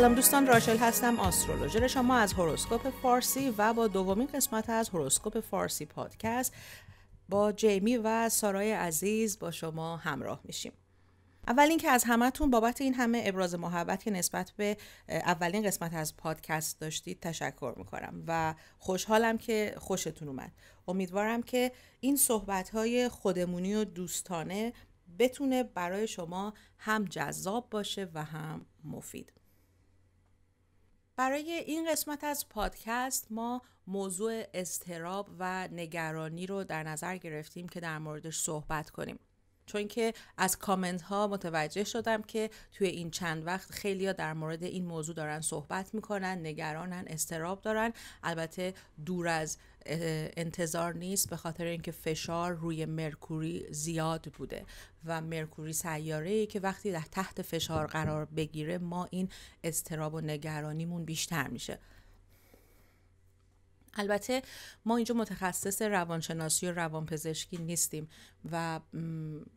سلام دوستان راشل هستم آسترولوژر شما از هوروسکوپ فارسی و با دومین قسمت از هوروسکوپ فارسی پادکست با جیمی و سارای عزیز با شما همراه میشیم اولین که از همهتون بابت این همه ابراز محبت که نسبت به اولین قسمت از پادکست داشتید تشکر میکنم و خوشحالم که خوشتون اومد امیدوارم که این صحبت های خودمونی و دوستانه بتونه برای شما هم جذاب باشه و هم مفید برای این قسمت از پادکست ما موضوع استراب و نگرانی رو در نظر گرفتیم که در موردش صحبت کنیم چون که از کامنت ها متوجه شدم که توی این چند وقت خیلی ها در مورد این موضوع دارن صحبت میکنن نگرانن استراب دارن البته دور از انتظار نیست به خاطر اینکه فشار روی مرکوری زیاد بوده و مرکوری سیاره ای که وقتی در تحت فشار قرار بگیره ما این استراب و نگرانیمون بیشتر میشه البته ما اینجا متخصص روانشناسی و روانپزشکی نیستیم و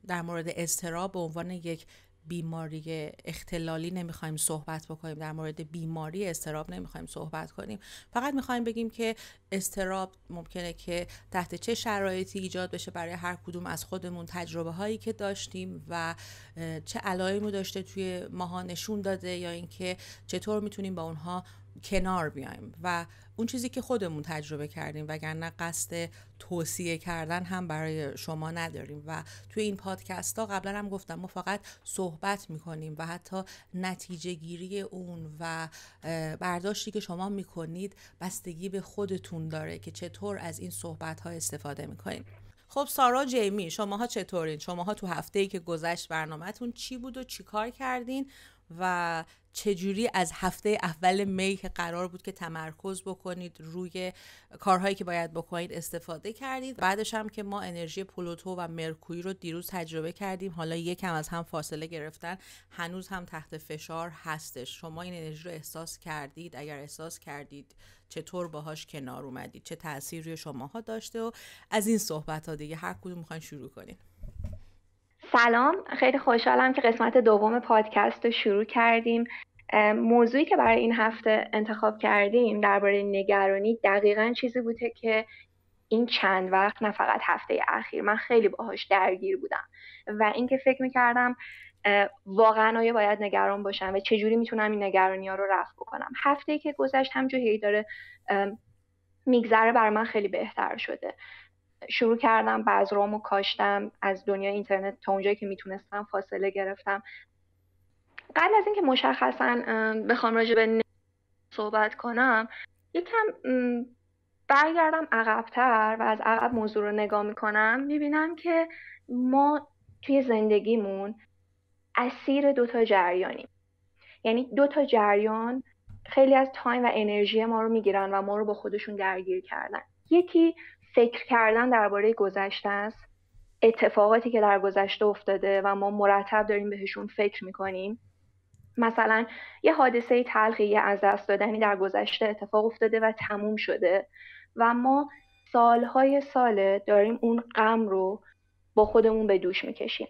در مورد اضطراب به عنوان یک بیماری اختلالی نمیخوایم صحبت بکنیم در مورد بیماری استراب نمیخوایم صحبت کنیم فقط میخوایم بگیم که استراب ممکنه که تحت چه شرایطی ایجاد بشه برای هر کدوم از خودمون تجربه هایی که داشتیم و چه علائمی داشته توی ماها نشون داده یا اینکه چطور میتونیم با اونها کنار بیایم و اون چیزی که خودمون تجربه کردیم وگرنه قصد توصیه کردن هم برای شما نداریم و توی این پادکست ها قبلا هم گفتم ما فقط صحبت میکنیم و حتی نتیجه گیری اون و برداشتی که شما میکنید بستگی به خودتون داره که چطور از این صحبت ها استفاده میکنیم خب سارا جیمی شماها چطورین شماها تو هفته ای که گذشت برنامهتون چی بود و چی کار کردین و چجوری از هفته اول می که قرار بود که تمرکز بکنید روی کارهایی که باید بکنید استفاده کردید بعدش هم که ما انرژی پلوتو و مرکوری رو دیروز تجربه کردیم حالا یکم از هم فاصله گرفتن هنوز هم تحت فشار هستش شما این انرژی رو احساس کردید اگر احساس کردید چطور باهاش کنار اومدید چه تاثیر روی شماها داشته و از این صحبت ها دیگه هر کدوم میخواین شروع کنید سلام خیلی خوشحالم که قسمت دوم پادکست رو شروع کردیم موضوعی که برای این هفته انتخاب کردیم درباره نگرانی دقیقا چیزی بوده که این چند وقت نه فقط هفته اخیر من خیلی باهاش درگیر بودم و اینکه فکر میکردم واقعا آیا باید نگران باشم و چجوری میتونم این نگرانی ها رو رفع بکنم هفته که گذشت همجوری هی داره میگذره بر من خیلی بهتر شده شروع کردم رو کاشتم از دنیا اینترنت تا اونجایی که میتونستم فاصله گرفتم قبل از اینکه مشخصا بخوام راجع به صحبت کنم یکم برگردم عقبتر و از عقب موضوع رو نگاه میکنم میبینم که ما توی زندگیمون اسیر دوتا جریانیم یعنی دوتا جریان خیلی از تایم و انرژی ما رو میگیرن و ما رو با خودشون درگیر کردن یکی فکر کردن درباره گذشته است اتفاقاتی که در گذشته افتاده و ما مرتب داریم بهشون فکر میکنیم مثلا یه حادثه تلخی یه از دست دادنی در گذشته اتفاق افتاده و تموم شده و ما سالهای ساله داریم اون غم رو با خودمون به دوش میکشیم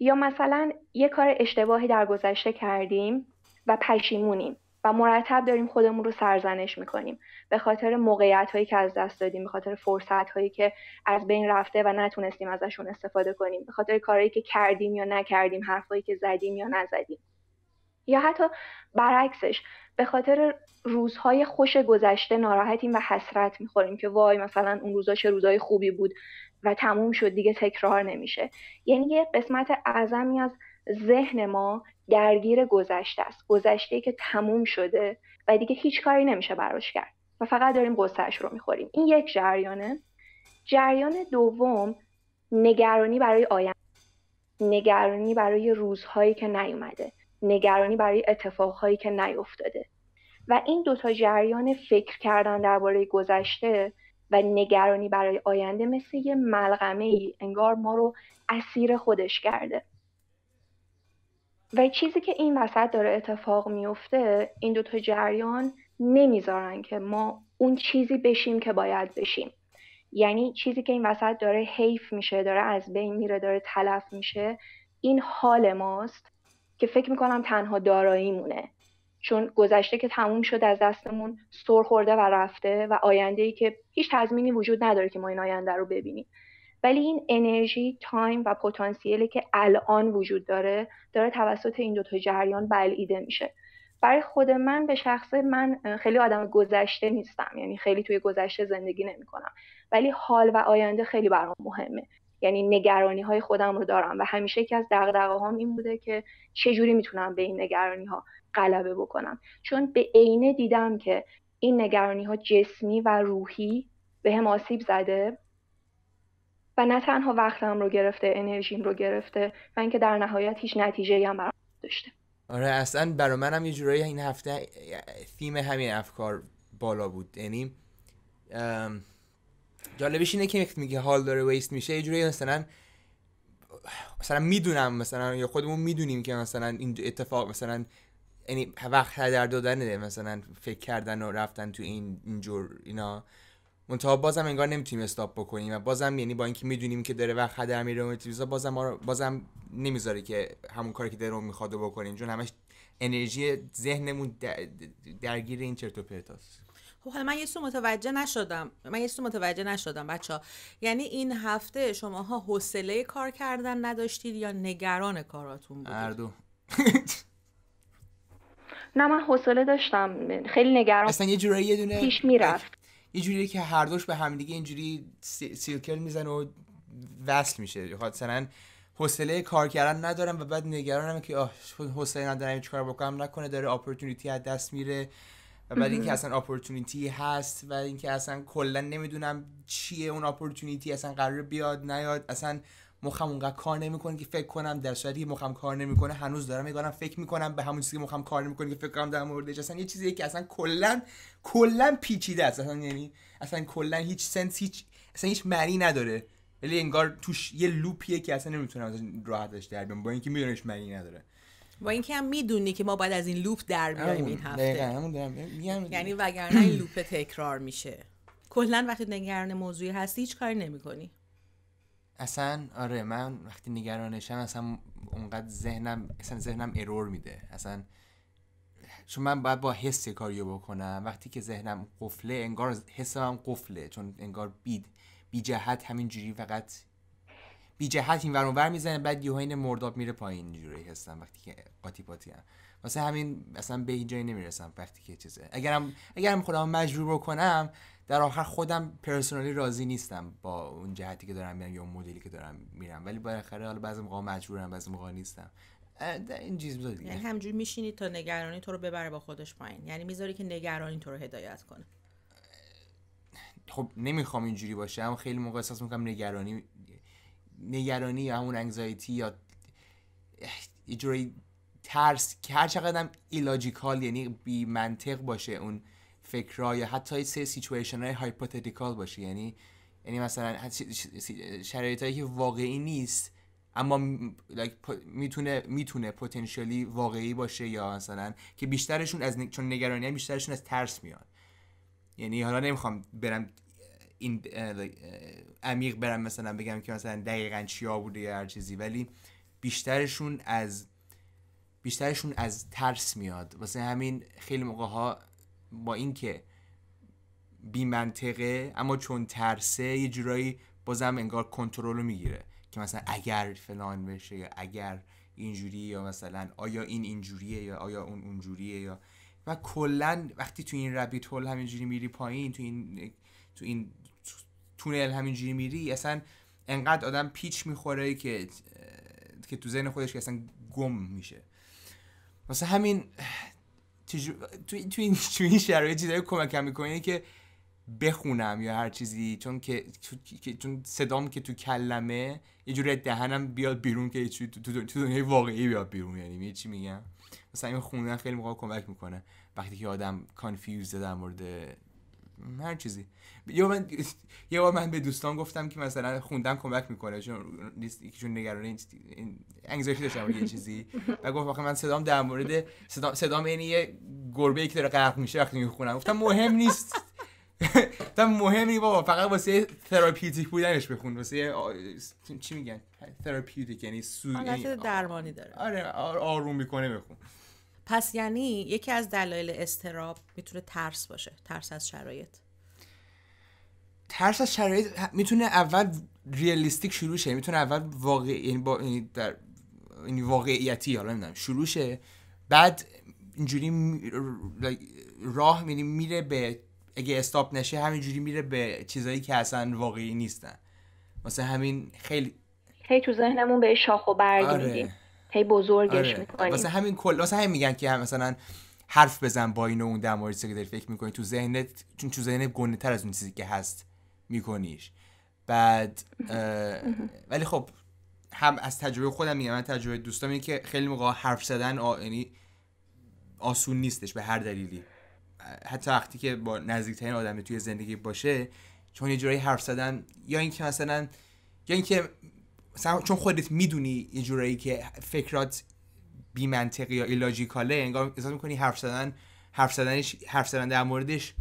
یا مثلا یه کار اشتباهی در گذشته کردیم و پشیمونیم و مرتب داریم خودمون رو سرزنش میکنیم به خاطر موقعیت هایی که از دست دادیم به خاطر فرصت هایی که از بین رفته و نتونستیم ازشون استفاده کنیم به خاطر کارهایی که کردیم یا نکردیم حرفهایی که زدیم یا نزدیم یا حتی برعکسش به خاطر روزهای خوش گذشته ناراحتیم و حسرت میخوریم که وای مثلا اون روزا چه روزای خوبی بود و تموم شد دیگه تکرار نمیشه یعنی یه قسمت اعظمی از ذهن ما درگیر گذشته است گذشته که تموم شده و دیگه هیچ کاری نمیشه براش کرد و فقط داریم قصهش رو میخوریم این یک جریانه جریان دوم نگرانی برای آینده نگرانی برای روزهایی که نیومده نگرانی برای اتفاقهایی که نیفتاده و این دوتا جریان فکر کردن درباره گذشته و نگرانی برای آینده مثل یه ملغمه ای انگار ما رو اسیر خودش کرده و چیزی که این وسط داره اتفاق میفته این دوتا جریان نمیذارن که ما اون چیزی بشیم که باید بشیم یعنی چیزی که این وسط داره حیف میشه داره از بین میره داره تلف میشه این حال ماست که فکر میکنم تنها دارایی مونه. چون گذشته که تموم شد از دستمون سر خورده و رفته و آینده ای که هیچ تضمینی وجود نداره که ما این آینده رو ببینیم ولی این انرژی تایم و پتانسیلی که الان وجود داره داره توسط این دوتا جریان بلعیده میشه برای خود من به شخص من خیلی آدم گذشته نیستم یعنی خیلی توی گذشته زندگی نمیکنم ولی حال و آینده خیلی برام مهمه یعنی نگرانی های خودم رو دارم و همیشه یکی از دغدغه هم این بوده که چجوری میتونم به این نگرانی ها غلبه بکنم چون به عینه دیدم که این نگرانی ها جسمی و روحی به هم آسیب زده و نه تنها وقتم رو گرفته انرژیم رو گرفته و اینکه در نهایت هیچ نتیجه هم برام داشته آره اصلا برای منم یه جورایی این هفته تیم همین افکار بالا بود یعنی جالبش اینه که میگه حال داره ویست میشه یه جوری مثلا مثلا میدونم مثلا یا خودمون میدونیم که مثلا این اتفاق مثلا یعنی وقت در دادن مثلا فکر کردن و رفتن تو این اینجور اینا منتها بازم انگار نمیتونیم استاپ بکنیم و بازم یعنی با اینکه میدونیم که داره وقت هدر میره اون بازم ما بازم نمیذاره که همون کاری که درون میخواد بکنیم چون همش انرژی ذهنمون درگیر این چرت و پرتاست خب حالا من یه سو متوجه نشدم من یه سو متوجه نشدم بچه یعنی این هفته شماها حوصله کار کردن نداشتید یا نگران کاراتون بودید هر دو نه من حوصله داشتم خیلی نگران اصلا یه جورایی یه دونه پیش میرفت یه که هر دوش به همدیگه اینجوری سیرکل میزن و وصل میشه مثلا حوصله کار کردن ندارم و بعد نگرانم که آه حوصله ندارم چیکار بکنم نکنه داره اپورتونیتی از دست میره و بعد اینکه اصلا اپورتونیتی هست و اینکه اصلا کلا نمیدونم چیه اون اپورتونیتی اصلا قرار بیاد نیاد اصلا مخم اونقدر کار نمیکنه که فکر کنم در صورتی که مخم کار نمیکنه هنوز دارم میگم فکر میکنم به همون چیزی که مخم کار نمیکنه که فکر کنم در موردش اصلا یه چیزی که اصلا کلا کلا پیچیده است اصلا یعنی اصلا کلا هیچ سنس هیچ اصلا هیچ معنی نداره ولی انگار توش یه لوپیه که اصلا نمیتونم راحتش در بیام با اینکه میدونیش معنی نداره با اینکه هم میدونی که ما بعد از این لوپ در بیایم این هفته یعنی وگرنه این لوپ تکرار میشه کلا وقتی نگران موضوعی هستی هیچ کاری نمیکنی اصلا آره من وقتی نگرانشم اصلا اونقدر ذهنم اصلا ذهنم ارور میده اصلا چون من باید با حس کاریو بکنم وقتی که ذهنم قفله انگار حسم قفله چون انگار بید بی جهت همینجوری فقط بی جهت این ور میزنه بعد یه این مرداب میره پایین جوری هستم وقتی که قاطی پاتی هم واسه همین اصلا به اینجایی نمیرسم وقتی که چیزه اگرم اگرم خودم مجبور بکنم در آخر خودم پرسنالی راضی نیستم با اون جهتی که دارم میرم یا اون مدلی که دارم میرم ولی بالاخره حالا بعضی موقع مجبورم بعضی موقع نیستم این چیز دیگه یعنی همجوری میشینی تا نگرانی تو رو ببره با خودش پایین یعنی میذاری که نگرانی تو رو هدایت کنه خب نمیخوام اینجوری باشه اما خیلی موقع احساس میکنم نگرانی نگرانی یا همون انگزایتی یا یه ترس که هر چقدر ایلاجیکال یعنی بی منطق باشه اون فکرها یا حتی سه سیچویشن های هایپوتتیکال باشه یعنی یعنی مثلا شرایط هایی که واقعی نیست اما میتونه میتونه پتانسیلی واقعی باشه یا مثلا که بیشترشون از چون نگرانی بیشترشون از ترس میاد یعنی حالا نمیخوام برم این عمیق برم مثلا بگم که مثلا دقیقا چیا بوده یا هر چیزی ولی بیشترشون از بیشترشون از ترس میاد واسه همین خیلی موقع ها با اینکه بی منطقه اما چون ترسه یه جورایی بازم انگار کنترل رو میگیره که مثلا اگر فلان بشه یا اگر اینجوری یا مثلا آیا این اینجوریه یا آیا اون اونجوریه یا و کلا وقتی تو این ربیت هول همینجوری میری پایین تو این تو این تونل همینجوری میری اصلا انقدر آدم پیچ میخوره که که تو ذهن خودش که اصلا گم میشه واسه همین تو... تو, این تو این شرایط کمک کمکم میکنه یعنی که بخونم یا هر چیزی چون که چون صدام که تو کلمه یه جوری دهنم بیاد بیرون که تو, تو, تو دنیای واقعی بیاد بیرون یعنی می چی میگم مثلا این خوندن خیلی موقع کمک میکنه وقتی که آدم کانفیوزه در مورد هر چیزی یا من یه بار من به دوستان گفتم که مثلا خوندن کمک میکنه چون نیست چون نگران این داشتم یه چیزی و گفت آخه من صدام در مورد صدام صدام یعنی یه گربه ای که داره غرق میشه وقتی میخونم گفتم مهم نیست تا مهمی بابا فقط واسه تراپیوتیک بودنش بخون واسه چی میگن تراپیوتیک یعنی سو درمانی داره آره آروم میکنه بخون پس یعنی یکی از دلایل استراب میتونه ترس باشه ترس از شرایط ترس از شرایط میتونه اول ریالیستیک شروع شه میتونه اول واقع یعنی با یعنی در این یعنی واقعیتی حالا نمیدونم شروع شه بعد اینجوری راه میری یعنی میره به اگه استاپ نشه همینجوری میره به چیزایی که اصلا واقعی نیستن مثلا همین خیلی هی تو ذهنمون به شاخ و برگ آره. هی بزرگش آره. میکنیم واسه همین کل واسه همین میگن که مثلا حرف بزن با این و اون در مورد که داری فکر میکنی تو ذهنت چون تو ذهنت گنده تر از اون چیزی که هست میکنیش بعد ولی خب هم از تجربه خودم میگم من تجربه دوستام اینه که خیلی موقع حرف زدن یعنی آسون نیستش به هر دلیلی حتی وقتی که با نزدیکترین آدم توی زندگی باشه چون یه حرف زدن یا اینکه مثلا یا اینکه چون خودت میدونی یه جورایی که فکرات بی منطقی یا ایلاجیکاله انگار احساس میکنی حرف زدن حرف زدنش حرف زدن در موردش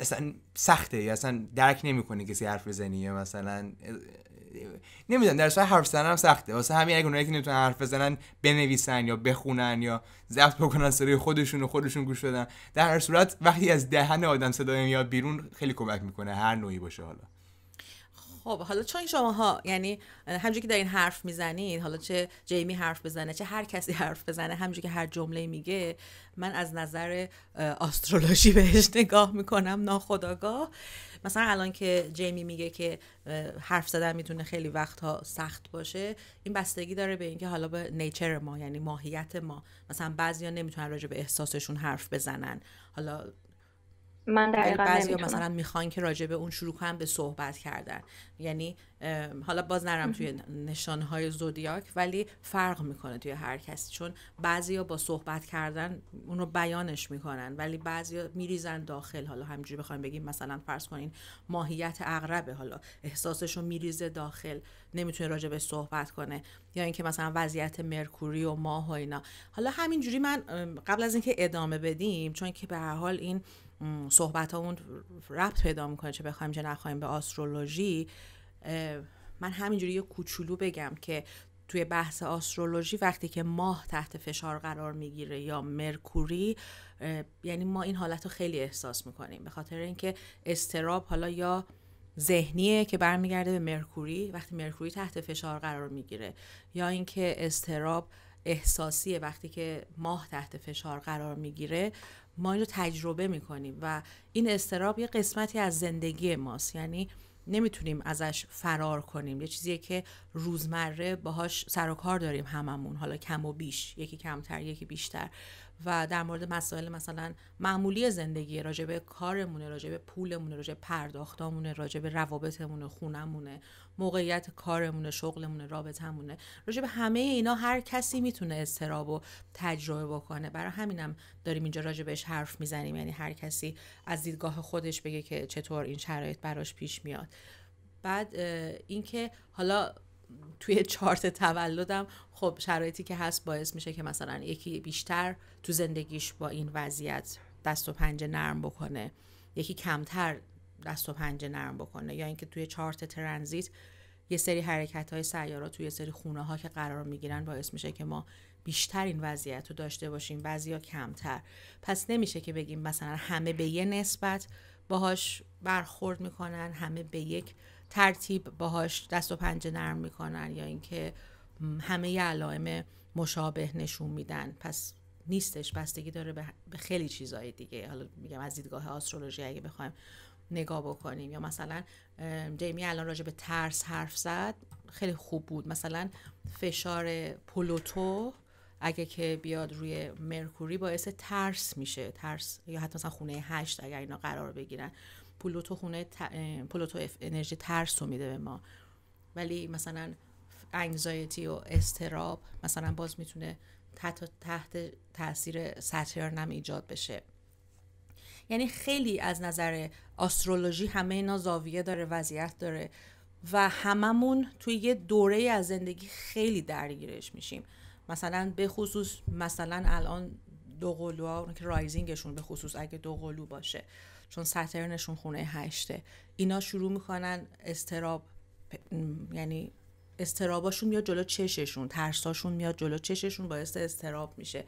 اصلا سخته یا اصلا درک نمیکنه کسی حرف بزنی یا مثلا نمیدونم در اصل حرف زدن هم سخته واسه همین اگه اونایی که نمیتونن حرف بزنن بنویسن یا بخونن یا ضبط بکنن صدای خودشون و خودشون گوش بدن در هر صورت وقتی از دهن آدم صدای میاد بیرون خیلی کمک میکنه هر نوعی باشه حالا خب حالا چون ها یعنی همجوری که دارین حرف میزنین حالا چه جیمی حرف بزنه چه هر کسی حرف بزنه همجوری که هر جمله میگه من از نظر آسترولوژی بهش نگاه میکنم ناخداگاه مثلا الان که جیمی میگه که حرف زدن میتونه خیلی وقتها سخت باشه این بستگی داره به اینکه حالا به نیچر ما یعنی ماهیت ما مثلا بعضیا نمیتونن راجع به احساسشون حرف بزنن حالا من دقیقا بعضی مثلا میخوان که راجع به اون شروع کنن به صحبت کردن یعنی حالا باز نرم توی نشانهای زودیاک ولی فرق میکنه توی هر کسی چون بعضیا با صحبت کردن اون رو بیانش میکنن ولی بعضیا میریزن داخل حالا همینجوری بخوایم بگیم مثلا فرض کنین ماهیت اغربه حالا احساسش رو میریزه داخل نمیتونه راجع به صحبت کنه یا اینکه مثلا وضعیت مرکوری و ماه و اینا حالا همینجوری من قبل از اینکه ادامه بدیم چون که به هر حال این صحبت اون ربط پیدا میکنه چه بخوایم چه نخوایم به آسترولوژی من همینجوری یه کوچولو بگم که توی بحث آسترولوژی وقتی که ماه تحت فشار قرار میگیره یا مرکوری یعنی ما این حالت رو خیلی احساس میکنیم به خاطر اینکه استراب حالا یا ذهنیه که برمیگرده به مرکوری وقتی مرکوری تحت فشار قرار میگیره یا اینکه استراب احساسیه وقتی که ماه تحت فشار قرار میگیره ما اینو تجربه میکنیم و این استراب یه قسمتی از زندگی ماست یعنی نمیتونیم ازش فرار کنیم یه چیزیه که روزمره باهاش سر و کار داریم هممون حالا کم و بیش یکی کمتر یکی بیشتر و در مورد مسائل مثلا معمولی زندگی راجبه کارمونه راجبه پولمونه راجبه پرداختامونه راجبه روابطمونه خونمونه موقعیت کارمونه شغلمونه رابطمونه راجع به همه اینا هر کسی میتونه استراب و تجربه بکنه برای همینم داریم اینجا راجع بهش حرف میزنیم یعنی هر کسی از دیدگاه خودش بگه که چطور این شرایط براش پیش میاد بعد اینکه حالا توی چارت تولدم خب شرایطی که هست باعث میشه که مثلا یکی بیشتر تو زندگیش با این وضعیت دست و پنجه نرم بکنه یکی کمتر دست و پنجه نرم بکنه یا اینکه توی چارت ترنزیت یه سری حرکت های سیارات توی یه سری خونه ها که قرار میگیرن باعث میشه که ما بیشتر این وضعیت رو داشته باشیم ها کمتر پس نمیشه که بگیم مثلا همه به یه نسبت باهاش برخورد میکنن همه به یک ترتیب باهاش دست و پنجه نرم میکنن یا اینکه همه یه علائم مشابه نشون میدن پس نیستش بستگی داره به خیلی چیزهای دیگه حالا میگم از دیدگاه آسترولوژی اگه بخوایم نگاه بکنیم یا مثلا جیمی الان راجع به ترس حرف زد خیلی خوب بود مثلا فشار پلوتو اگه که بیاد روی مرکوری باعث ترس میشه ترس یا حتی مثلا خونه هشت اگر اینا قرار بگیرن پلوتو خونه پلوتو انرژی ترس رو میده به ما ولی مثلا انگزایتی و استراب مثلا باز میتونه تحت, تاثیر سطحیار ایجاد بشه یعنی خیلی از نظر آسترولوژی همه اینا زاویه داره وضعیت داره و هممون توی یه دوره از زندگی خیلی درگیرش میشیم مثلا به خصوص مثلا الان دو قلوها که رایزینگشون به خصوص اگه دو قلو باشه چون سترنشون خونه هشته اینا شروع میکنن استراب یعنی استراباشون میاد جلو چششون ترساشون میاد جلو چششون باعث استراب میشه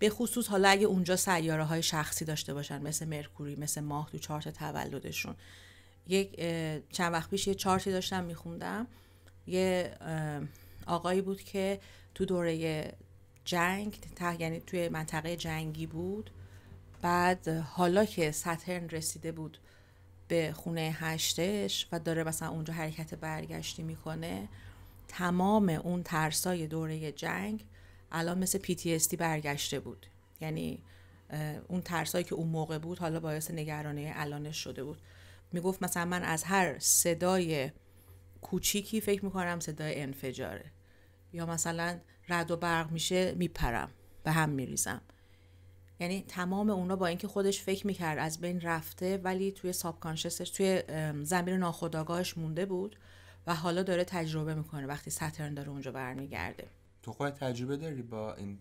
به خصوص حالا اگه اونجا سیاره های شخصی داشته باشن مثل مرکوری مثل ماه تو چارت تولدشون یک چند وقت پیش یه چارتی داشتم میخوندم یه آقایی بود که تو دوره جنگ ته یعنی توی منطقه جنگی بود بعد حالا که سترن رسیده بود به خونه هشتش و داره مثلا اونجا حرکت برگشتی میکنه تمام اون ترسای دوره جنگ الان مثل PTSD برگشته بود یعنی اون ترسایی که اون موقع بود حالا باعث نگرانی الانش شده بود میگفت مثلا من از هر صدای کوچیکی فکر میکنم صدای انفجاره یا مثلا رد و برق میشه میپرم به هم میریزم یعنی تمام اونا با اینکه خودش فکر میکرد از بین رفته ولی توی ساب کانشسش توی زمین ناخودآگاهش مونده بود و حالا داره تجربه میکنه وقتی سترن داره اونجا برمیگرده تو تجربه داری با این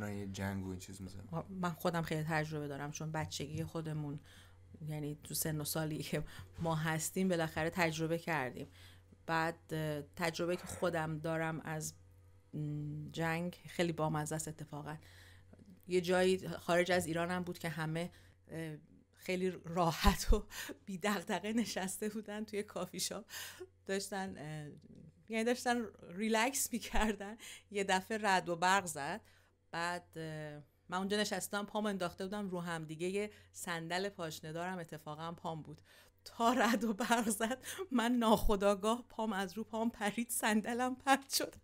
های جنگ و این چیز میزن من خودم خیلی تجربه دارم چون بچگی خودمون یعنی تو سن و سالی که ما هستیم بالاخره تجربه کردیم بعد تجربه که خودم دارم از جنگ خیلی با است اتفاقا یه جایی خارج از ایران هم بود که همه خیلی راحت و بی دغدغه نشسته بودن توی کافی شاپ داشتن یعنی داشتن ریلکس میکردن یه دفعه رد و برق زد بعد من اونجا نشستم پام انداخته بودم رو هم دیگه یه صندل پاشنه دارم اتفاقا پام بود تا رد و برق زد من ناخداگاه پام از رو پام پرید صندلم پرد شد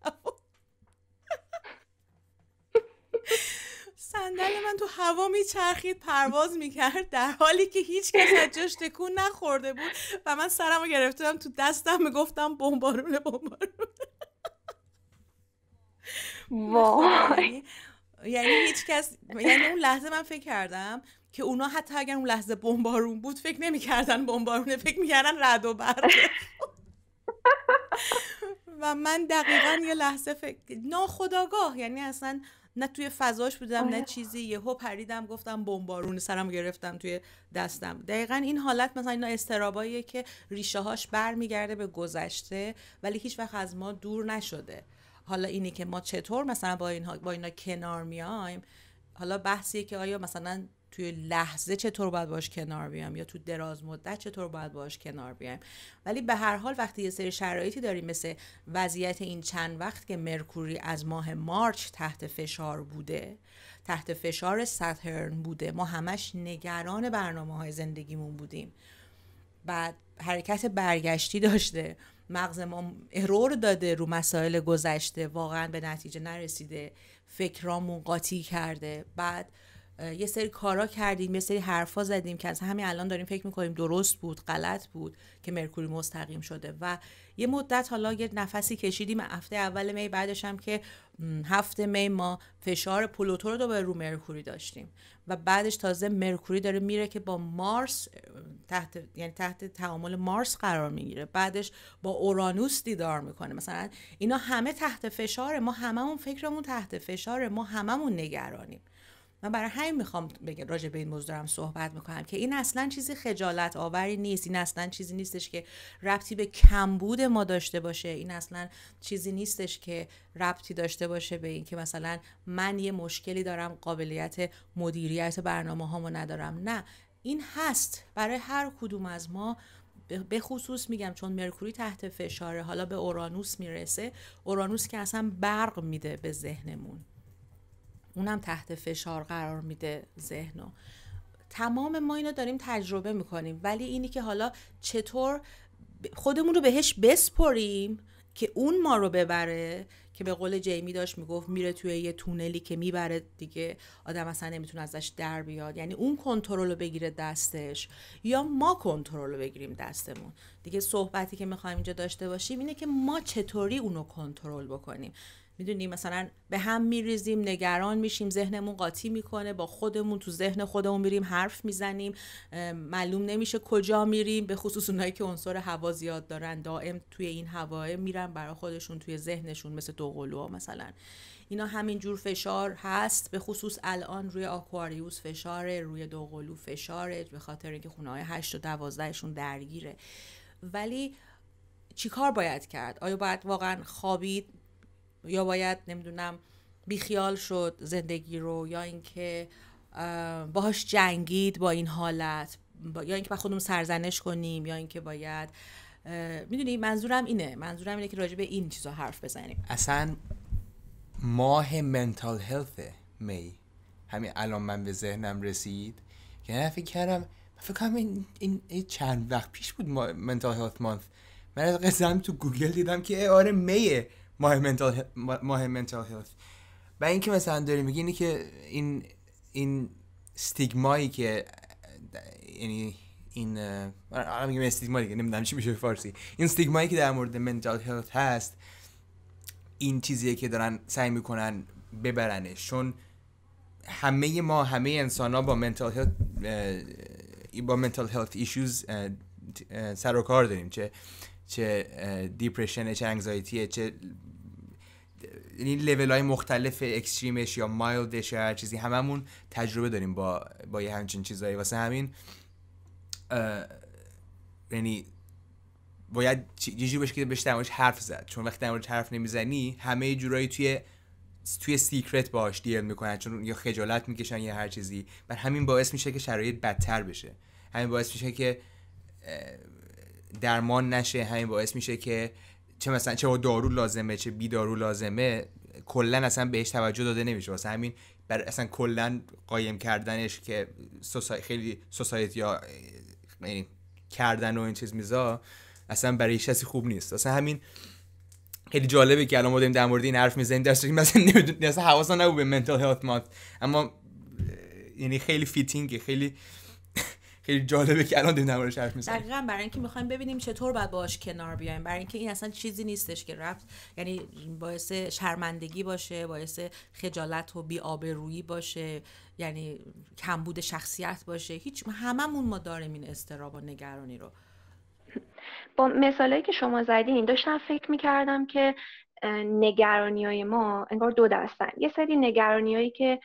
صندل من تو هوا میچرخید پرواز میکرد در حالی که هیچ کس از جاش تکون نخورده بود و من سرم رو گرفتم تو دستم میگفتم بمبارونه بمبارونه وای یعنی هیچ کس یعنی اون لحظه من فکر کردم که اونا حتی اگر اون لحظه بمبارون بود فکر نمیکردن بمبارونه فکر میکردن رد و برق و من دقیقا یه لحظه فکر ناخداگاه یعنی اصلا نه توی فضاش بودم نه آره. چیزی یهو پریدم گفتم بمبارون سرم گرفتم توی دستم دقیقا این حالت مثلا اینا استراباییه که ریشه هاش برمیگرده به گذشته ولی هیچ وقت از ما دور نشده حالا اینی که ما چطور مثلا با, با اینا کنار میایم حالا بحثیه که آیا مثلا توی لحظه چطور باید باش کنار بیام یا تو دراز مدت چطور باید باش کنار بیام ولی به هر حال وقتی یه سری شرایطی داریم مثل وضعیت این چند وقت که مرکوری از ماه مارچ تحت فشار بوده تحت فشار سترن بوده ما همش نگران برنامه های زندگیمون بودیم بعد حرکت برگشتی داشته مغز ما ارور داده رو مسائل گذشته واقعا به نتیجه نرسیده فکرامون قاطی کرده بعد یه سری کارا کردیم یه سری حرفا زدیم که از همین الان داریم فکر میکنیم درست بود غلط بود که مرکوری مستقیم شده و یه مدت حالا یه نفسی کشیدیم هفته اول می بعدش هم که هفته می ما فشار پلوتو رو دوباره رو مرکوری داشتیم و بعدش تازه مرکوری داره میره که با مارس تحت یعنی تحت تعامل مارس قرار میگیره بعدش با اورانوس دیدار میکنه مثلا اینا همه تحت فشار ما هممون فکرمون تحت فشار ما هممون نگرانیم من برای همین میخوام بگم راجع به این موضوع دارم صحبت میکنم که این اصلا چیزی خجالت آوری نیست این اصلا چیزی نیستش که ربطی به کمبود ما داشته باشه این اصلا چیزی نیستش که ربطی داشته باشه به اینکه مثلا من یه مشکلی دارم قابلیت مدیریت برنامه هامو ندارم نه این هست برای هر کدوم از ما به خصوص میگم چون مرکوری تحت فشاره حالا به اورانوس میرسه اورانوس که اصلا برق میده به ذهنمون اونم تحت فشار قرار میده ذهن و تمام ما اینو داریم تجربه میکنیم ولی اینی که حالا چطور خودمون رو بهش بسپریم که اون ما رو ببره که به قول جیمی داشت میگفت میره توی یه تونلی که میبره دیگه آدم اصلا نمیتونه ازش در بیاد یعنی اون کنترل رو بگیره دستش یا ما کنترل رو بگیریم دستمون دیگه صحبتی که میخوایم اینجا داشته باشیم اینه که ما چطوری اونو کنترل بکنیم میدونی مثلا به هم میریزیم نگران میشیم ذهنمون قاطی میکنه با خودمون تو ذهن خودمون میریم حرف میزنیم معلوم نمیشه کجا میریم به خصوص اونایی که عنصر هوا زیاد دارن دائم توی این هواه میرن برای خودشون توی ذهنشون مثل دوقلوها مثلا اینا همین جور فشار هست به خصوص الان روی آکواریوس فشاره روی دوقلو فشاره به خاطر اینکه خونه های 8 و 12 شون درگیره ولی چیکار باید کرد آیا باید واقعا خوابید یا باید نمیدونم بیخیال شد زندگی رو یا اینکه باهاش جنگید با این حالت یا اینکه با خودمون سرزنش کنیم یا اینکه باید میدونی منظورم اینه منظورم اینه که راجع به این چیزا حرف بزنیم اصلا ماه منتال هلت می همین الان من به ذهنم رسید که یعنی فکر کردم فکر کنم این, این, چند وقت پیش بود منتال هلت مانث من از قسم تو گوگل دیدم که آره میه ماه منتال ماه منتال هلت و اینکه مثلا داری میگی اینی که این این استیگمایی که یعنی این الان آره، آره میگم استیگما دیگه نمیدونم چی میشه فارسی این استیگمایی که در مورد منتال هلت هست این چیزیه که دارن سعی میکنن ببرنش چون همه ما همه انسان ها با منتال هلت با منتال هلت ایشوز سر و کار داریم چه چه دیپریشن چه انگزایتیه چه این یعنی لول های مختلف اکستریمش یا مایلدش یا هر چیزی هممون تجربه داریم با با یه همچین چیزایی واسه همین یعنی باید یه جوری باشه که بشه در حرف زد چون وقتی در حرف نمیزنی همه جورایی توی توی سیکرت باش دیل میکنن چون یا خجالت میکشن یا هر چیزی بر همین باعث میشه که شرایط بدتر بشه همین باعث میشه که درمان نشه همین باعث میشه که چه مثلا چه دارو لازمه چه بی دارو لازمه کلا اصلا بهش توجه داده نمیشه واسه همین بر اصلا کلا قایم کردنش که سوسای خیلی سوسایتی یا یعنی کردن و این چیز میزا اصلا برای کسی خوب نیست اصلا همین خیلی جالبه که الان ما داریم در مورد این حرف میزنیم در که مثلا نمیدونم اصلا حواسم به منتال هلت مات اما یعنی خیلی فیتینگه خیلی خیلی جالبه که الان دیدم دربارش حرف میزنیم دقیقاً برای اینکه میخوایم ببینیم چطور باید باهاش کنار بیایم برای اینکه این اصلا چیزی نیستش که رفت یعنی باعث شرمندگی باشه باعث خجالت و بی‌آبرویی باشه یعنی کمبود شخصیت باشه هیچ هممون ما داریم این استراب و نگرانی رو با مثالایی که شما زدین داشتم فکر میکردم که نگرانی های ما انگار دو دستن یه سری نگرانی که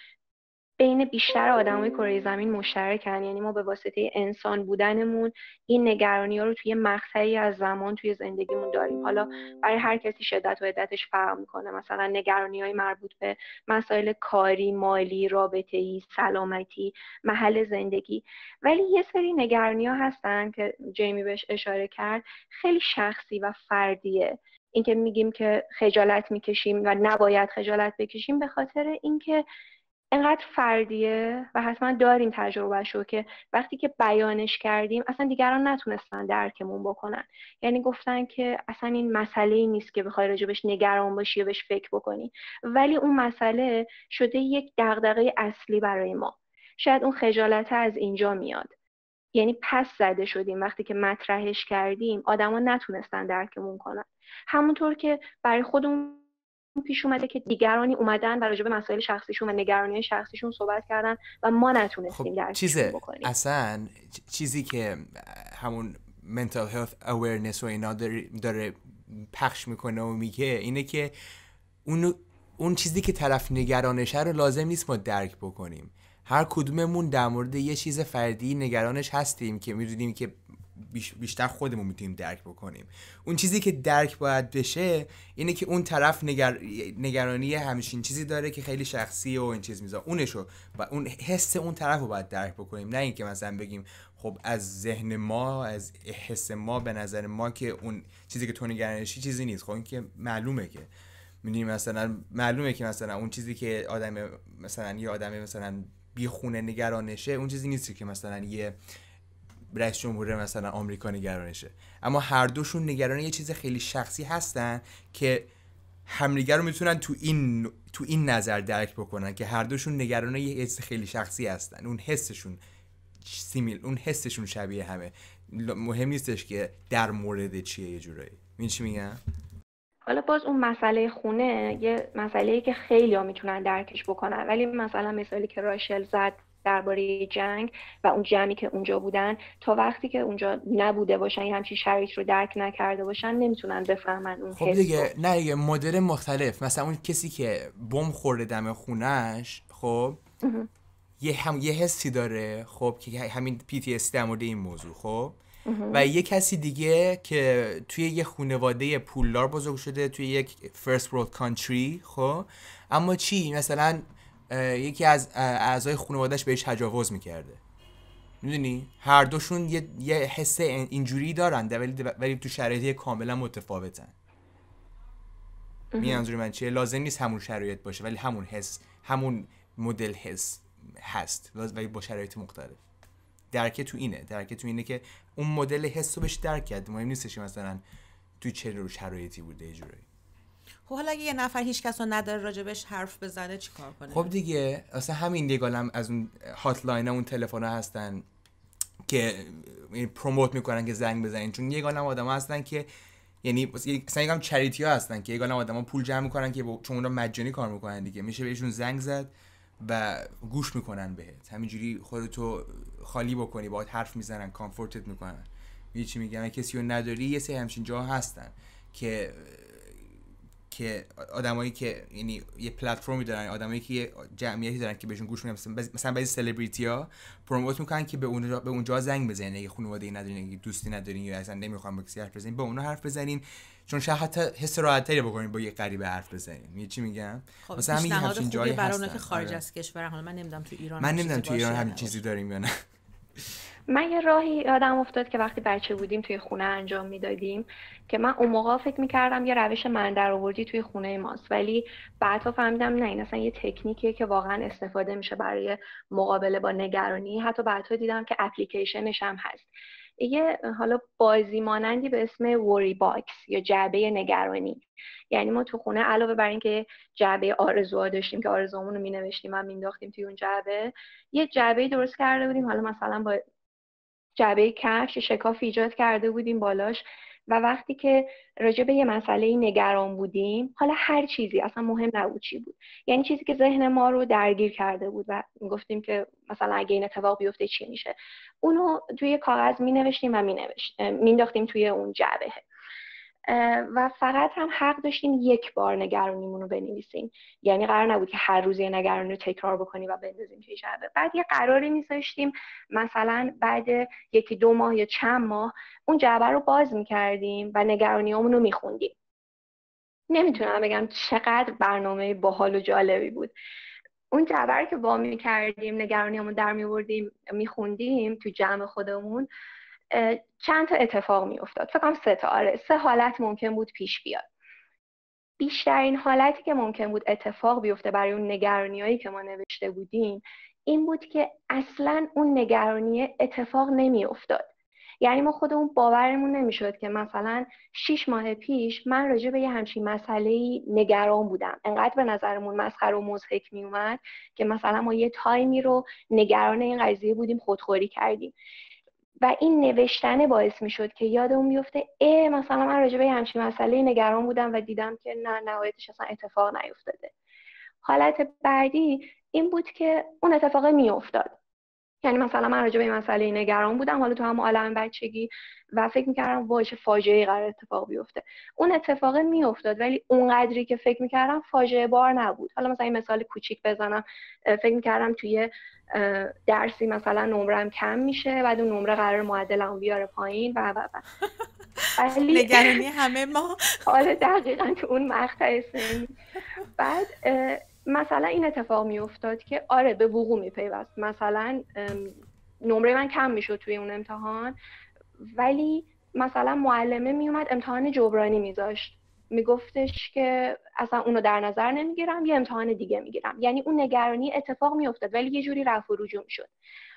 بین بیشتر آدمای کره زمین مشترکن یعنی ما به واسطه انسان بودنمون این نگرانی ها رو توی مقطعی از زمان توی زندگیمون داریم حالا برای هر کسی شدت و عدتش فرق میکنه مثلا نگرانی های مربوط به مسائل کاری مالی رابطه ای سلامتی محل زندگی ولی یه سری نگرانی ها هستن که جیمی بهش اشاره کرد خیلی شخصی و فردیه اینکه میگیم که خجالت میکشیم و نباید خجالت بکشیم به خاطر اینکه انقدر فردیه و حتما داریم تجربه شو که وقتی که بیانش کردیم اصلا دیگران نتونستن درکمون بکنن یعنی گفتن که اصلا این مسئله ای نیست که بخوای راجبش نگران باشی یا بهش فکر بکنی ولی اون مسئله شده یک دغدغه اصلی برای ما شاید اون خجالت از اینجا میاد یعنی پس زده شدیم وقتی که مطرحش کردیم آدما نتونستن درکمون کنن همونطور که برای خودمون پیش اومده که دیگرانی اومدن و راجع به مسائل شخصیشون و نگرانی شخصیشون صحبت کردن و ما نتونستیم خب چیزه بکنیم. اصلا چیزی که همون mental health awareness و اینا داره, پخش میکنه و میگه اینه که اون اون چیزی که طرف نگرانشه رو لازم نیست ما درک بکنیم هر کدوممون در مورد یه چیز فردی نگرانش هستیم که میدونیم که بیشتر خودمون میتونیم درک بکنیم اون چیزی که درک باید بشه اینه که اون طرف نگر... نگرانی همچین چیزی داره که خیلی شخصی و این چیز میذاره. اونشو و اون حس اون طرف رو باید درک بکنیم نه اینکه مثلا بگیم خب از ذهن ما از حس ما به نظر ما که اون چیزی که تو نگرانشی چیزی نیست خب اینکه معلومه که میدونی مثلا معلومه که مثلا اون چیزی که آدم مثلا یه آدم مثلا بیخونه نگرانشه اون چیزی نیست که مثلا یه رئیس جمهور مثلا آمریکا نگرانشه اما هر دوشون نگران یه چیز خیلی شخصی هستن که همدیگه رو میتونن تو این تو این نظر درک بکنن که هر دوشون نگران یه حس خیلی شخصی هستن اون حسشون سیمیل اون حسشون شبیه همه مهم نیستش که در مورد چیه یه جورایی این چی میگم حالا باز اون مسئله خونه یه مسئله ای که خیلی ها میتونن درکش بکنن ولی مثلا مثالی که راشل زد درباره جنگ و اون جمعی که اونجا بودن تا وقتی که اونجا نبوده باشن یه همچین شرایط رو درک نکرده باشن نمیتونن بفهمن اون خب دیگه نه دیگه مدل مختلف مثلا اون کسی که بم خورده دم خونش خب یه هم یه حسی داره خب که همین پی تی اس در مورد این موضوع خب و یه کسی دیگه که توی یه خونواده پولدار بزرگ شده توی یک فرست world کانتری خب اما چی مثلا یکی از اعضای خانوادهش بهش تجاوز میکرده میدونی هر دوشون یه, یه حس اینجوری دارن ولی ولی تو شرایطی کاملا متفاوتن منظور من چیه لازم نیست همون شرایط باشه ولی همون حس همون مدل حس هست ولی با شرایط مختلف درکه تو اینه درکه تو اینه که اون مدل حس رو بهش درک کرد مهم نیستش مثلا تو چه شرایطی بوده یه خب حالا اگه یه نفر هیچ کس رو نداره راجبش حرف بزنه چیکار کنه خب دیگه اصلا همین دیگه دیگالم از اون هاتلاین اون تلفن هستن که پروموت میکنن که زنگ بزنین چون یه آدم آدم هستن که یعنی مثلا یه چریتی ها هستن که یه آدم ها پول جمع میکنن که با... چون اونا مجانی کار میکنن دیگه میشه بهشون زنگ زد و گوش میکنن بهت همینجوری خودتو خالی بکنی باید حرف میزنن کامفورتت میکنن یه چی میگن کسی رو نداری یه سری همچین جا هستن که که آدمایی که یعنی یه پلتفرمی دارن آدمایی که یه جمعیتی دارن که بهشون گوش میدن مثلا بعضی سلبریتی ها پروموت میکنن که به اونجا به اونجا زنگ بزنین اگه خانواده ای ندارین اگه دوستی ندارین یا اصلا نمیخوام با کسی حرف بزنین به اونا حرف بزنین چون شاید حتی حس تری بکنین با یه غریبه حرف بزنین یه یعنی چی میگم خب مثلا همین برای اونا که خارج آره. از کشور حالا من نمیدونم تو ایران من نمیدونم تو ایران همین چیزی داریم یا نه من یه راهی یادم افتاد که وقتی بچه بودیم توی خونه انجام میدادیم که من اون موقع فکر میکردم یه روش من در آوردی توی خونه ماست ولی بعدها فهمیدم نه این اصلا یه تکنیکیه که واقعا استفاده میشه برای مقابله با نگرانی حتی بعدها دیدم که اپلیکیشنش هم هست یه حالا بازی مانندی به اسم وری باکس یا جعبه نگرانی یعنی ما تو خونه علاوه بر اینکه جعبه آرزوها داشتیم که آرزومون رو مینوشتیم و مینداختیم توی اون جعبه یه جعبه درست کرده بودیم حالا مثلا با جعبه کفش شکاف ایجاد کرده بودیم بالاش و وقتی که راجع به یه مسئله نگران بودیم حالا هر چیزی اصلا مهم نبود چی بود یعنی چیزی که ذهن ما رو درگیر کرده بود و گفتیم که مثلا اگه این اتفاق بیفته چی میشه اونو توی کاغذ می نوشتیم و می, نوشت. می توی اون جبهه. و فقط هم حق داشتیم یک بار نگرانیمون رو بنویسیم یعنی قرار نبود که هر روز یه نگرانی رو تکرار بکنیم و بندازیم توی شبه بعد یه قراری میذاشتیم مثلا بعد یکی دو ماه یا چند ماه اون جعبه رو باز میکردیم و همون رو میخوندیم نمیتونم بگم چقدر برنامه باحال و جالبی بود اون جعبه رو که با میکردیم همون در میوردیم میخوندیم تو جمع خودمون چند تا اتفاق می افتاد فکرم سه تا آره سه حالت ممکن بود پیش بیاد بیشتر این حالتی که ممکن بود اتفاق بیفته برای اون نگرانیایی که ما نوشته بودیم این بود که اصلا اون نگرانی اتفاق نمی افتاد یعنی ما خودمون باورمون نمیشد که مثلا شیش ماه پیش من راجع به یه همچین مسئله نگران بودم انقدر به نظرمون مسخره و مضحک میومد که مثلا ما یه تایمی رو نگران این قضیه بودیم خودخوری کردیم و این نوشتنه باعث میشد که یادم میفته اه مثلا من راجبه به همچین مسئله نگران بودم و دیدم که نه نهایتش اصلا اتفاق نیفتاده حالت بعدی این بود که اون اتفاق میافتاد یعنی مثلا من راجع به این مسئله نگران بودم حالا تو هم عالم بچگی و فکر میکردم وای چه فاجعه قرار اتفاق بیفته اون اتفاق میافتاد ولی اونقدری که فکر میکردم فاجعه بار نبود حالا مثلا این مثال کوچیک بزنم فکر میکردم توی درسی مثلا نمرم کم میشه بعد اون نمره قرار معدلم بیاره پایین و و و همه ما حالا آره، دقیقا تو اون مقطع سنی بعد مثلا این اتفاق می افتاد که آره به وقوع می پیوست مثلا نمره من کم می شد توی اون امتحان ولی مثلا معلمه می اومد امتحان جبرانی می داشت می گفتش که اصلا اونو در نظر نمیگیرم یه امتحان دیگه میگیرم یعنی اون نگرانی اتفاق میافتاد ولی یه جوری رفع و رجوع شد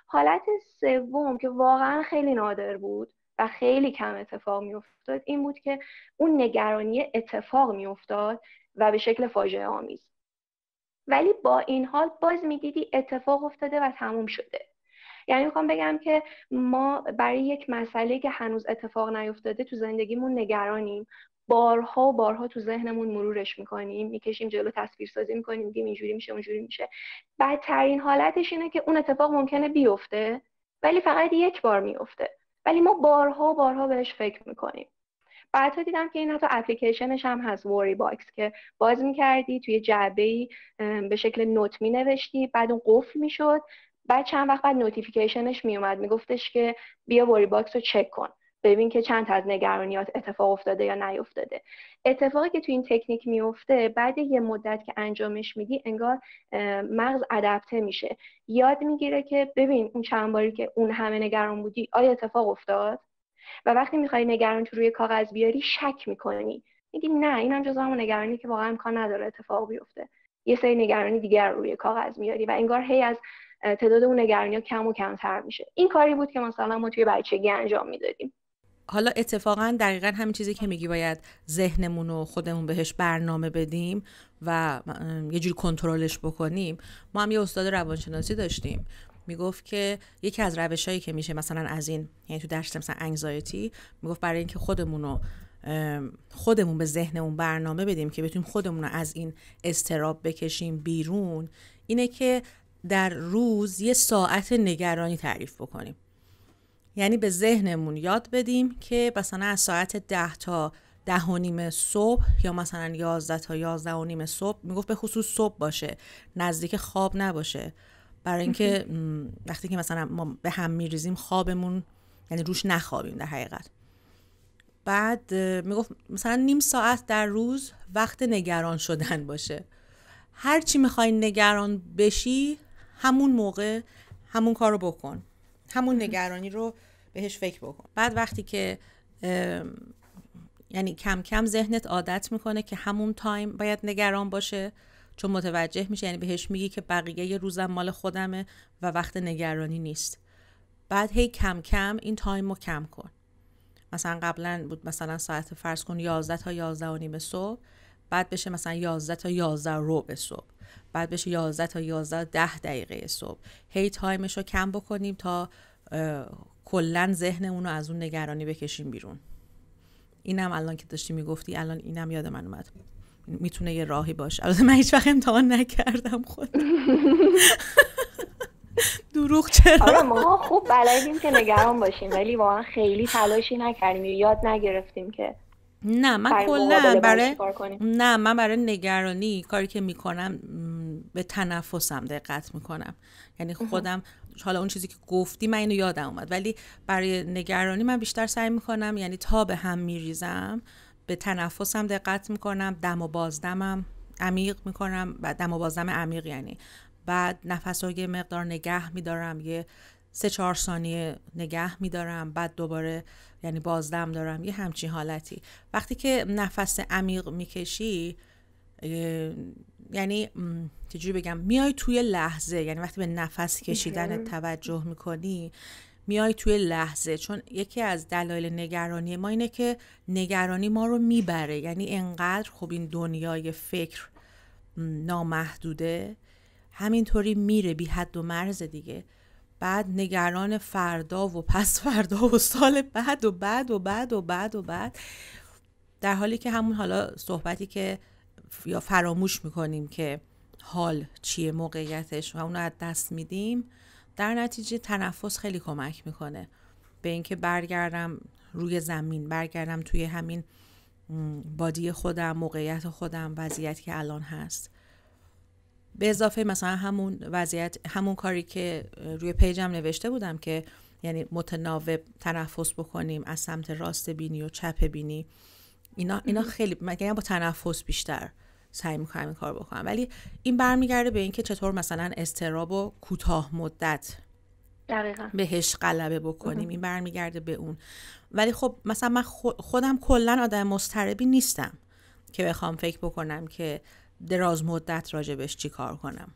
حالت سوم که واقعا خیلی نادر بود و خیلی کم اتفاق میافتاد این بود که اون نگرانی اتفاق میافتاد و به شکل فاجعه آمیز ولی با این حال باز میدیدی اتفاق افتاده و تموم شده یعنی میخوام بگم که ما برای یک مسئله که هنوز اتفاق نیفتاده تو زندگیمون نگرانیم بارها و بارها تو ذهنمون مرورش میکنیم میکشیم جلو تصویر سازی میکنیم میگیم اینجوری میشه اونجوری میشه بدترین حالتش اینه که اون اتفاق ممکنه بیفته ولی فقط یک بار میفته ولی ما بارها و بارها بهش فکر میکنیم حتی دیدم که این حتی اپلیکیشنش هم هست وری باکس که باز میکردی توی جعبه ای به شکل نوت می نوشتی بعد اون قفل میشد بعد چند وقت بعد نوتیفیکیشنش میومد میگفتش که بیا وری باکس رو چک کن ببین که چند از نگرانیات اتفاق افتاده یا نیفتاده اتفاقی که تو این تکنیک میفته بعد یه مدت که انجامش میدی انگار مغز ادپته میشه یاد میگیره که ببین اون چند باری که اون همه نگران بودی آیا اتفاق افتاد و وقتی میخوای نگران تو روی کاغذ بیاری شک میکنی میگی نه هم جز همون نگرانی که واقعا امکان نداره اتفاق بیفته یه سری نگرانی دیگر روی کاغذ میاری و انگار هی از تعداد اون نگرانی ها کم و کمتر میشه این کاری بود که مثلا ما توی بچگی انجام میدادیم حالا اتفاقا دقیقا همین چیزی که میگی باید ذهنمون و خودمون بهش برنامه بدیم و یه جوری کنترلش بکنیم ما هم یه استاد روانشناسی داشتیم میگفت که یکی از روش هایی که میشه مثلا از این یعنی تو درشت مثلا انگزایتی میگفت برای اینکه خودمون رو خودمون به ذهنمون برنامه بدیم که بتونیم خودمون رو از این استراب بکشیم بیرون اینه که در روز یه ساعت نگرانی تعریف بکنیم یعنی به ذهنمون یاد بدیم که مثلا از ساعت ده تا ده و نیم صبح یا مثلا یازده تا یازده و نیم صبح میگفت به خصوص صبح باشه نزدیک خواب نباشه برای اینکه وقتی که مثلا ما به هم میریزیم خوابمون یعنی روش نخوابیم در حقیقت بعد میگفت مثلا نیم ساعت در روز وقت نگران شدن باشه هر چی میخوای نگران بشی همون موقع همون کار رو بکن همون نگرانی رو بهش فکر بکن بعد وقتی که یعنی کم کم ذهنت عادت میکنه که همون تایم باید نگران باشه چون متوجه میشه یعنی بهش میگی که بقیه یه روزم مال خودمه و وقت نگرانی نیست بعد هی کم کم این تایم رو کم کن مثلا قبلا بود مثلا ساعت فرض کن 11 تا 11 و نیم صبح بعد بشه مثلا 11 تا 11 رو به صبح بعد بشه 11 تا 11 ده دقیقه صبح هی تایمش رو کم بکنیم تا کلا ذهن اونو از اون نگرانی بکشیم بیرون اینم الان که داشتی میگفتی الان اینم یاد من اومد میتونه یه راهی باشه البته من هیچ وقت امتحان نکردم خود دروغ چرا آره ما خوب بلدیم که نگران باشیم ولی واقعا خیلی تلاشی نکردیم یاد نگرفتیم که نه من کلا برای نه من برای نگرانی کاری که میکنم به تنفسم دقت میکنم یعنی خودم حالا اون چیزی که گفتی من اینو یادم اومد ولی برای نگرانی من بیشتر سعی میکنم یعنی تا به هم میریزم به تنفسم دقت میکنم دم و بازدمم عمیق میکنم و دم و بازدم عمیق یعنی بعد نفس رو یه مقدار نگه میدارم یه سه چهار ثانیه نگه میدارم بعد دوباره یعنی بازدم دارم یه همچین حالتی وقتی که نفس عمیق میکشی یعنی چجوری بگم میای توی لحظه یعنی وقتی به نفس کشیدن توجه میکنی میای توی لحظه چون یکی از دلایل نگرانی ما اینه که نگرانی ما رو میبره یعنی انقدر خب این دنیای فکر نامحدوده همینطوری میره بی حد و مرز دیگه بعد نگران فردا و پس فردا و سال بعد و بعد و بعد و بعد و بعد در حالی که همون حالا صحبتی که یا فراموش میکنیم که حال چیه موقعیتش و اونو از دست میدیم در نتیجه تنفس خیلی کمک میکنه به اینکه برگردم روی زمین برگردم توی همین بادی خودم موقعیت خودم وضعیتی که الان هست به اضافه مثلا همون وضعیت همون کاری که روی پیجم نوشته بودم که یعنی متناوب تنفس بکنیم از سمت راست بینی و چپ بینی اینا اینا خیلی مگه با تنفس بیشتر سعی میکنم این کار بکنم ولی این برمیگرده به اینکه چطور مثلا استراب و کوتاه مدت بهش غلبه بکنیم این برمیگرده به اون ولی خب مثلا من خودم کلا آدم مضطربی نیستم که بخوام فکر بکنم که دراز مدت راجبش چی کار کنم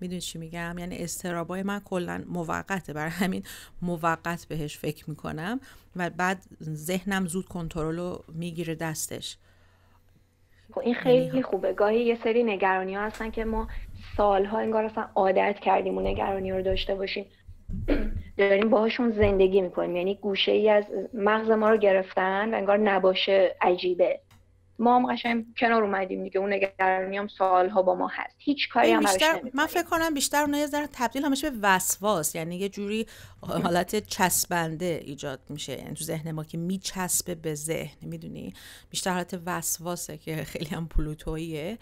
میدونی چی میگم یعنی استرابای من کلا موقته برای همین موقت بهش فکر میکنم و بعد ذهنم زود کنترل رو میگیره دستش خب این خیلی خوبه گاهی یه سری نگرانی ها هستن که ما سالها انگار اصلا عادت کردیم و نگرانی رو داشته باشیم داریم باهاشون زندگی میکنیم یعنی گوشه ای از مغز ما رو گرفتن و انگار نباشه عجیبه ما هم قشنگ کنار اومدیم دیگه اون نگرانی هم سالها با ما هست هیچ کاری هم بیشتر من فکر کنم بیشتر اون یه ذره تبدیل همش به وسواس یعنی یه جوری حالت چسبنده ایجاد میشه یعنی تو ذهن ما که میچسبه به ذهن میدونی بیشتر حالت وسواسه که خیلی هم پلوتویه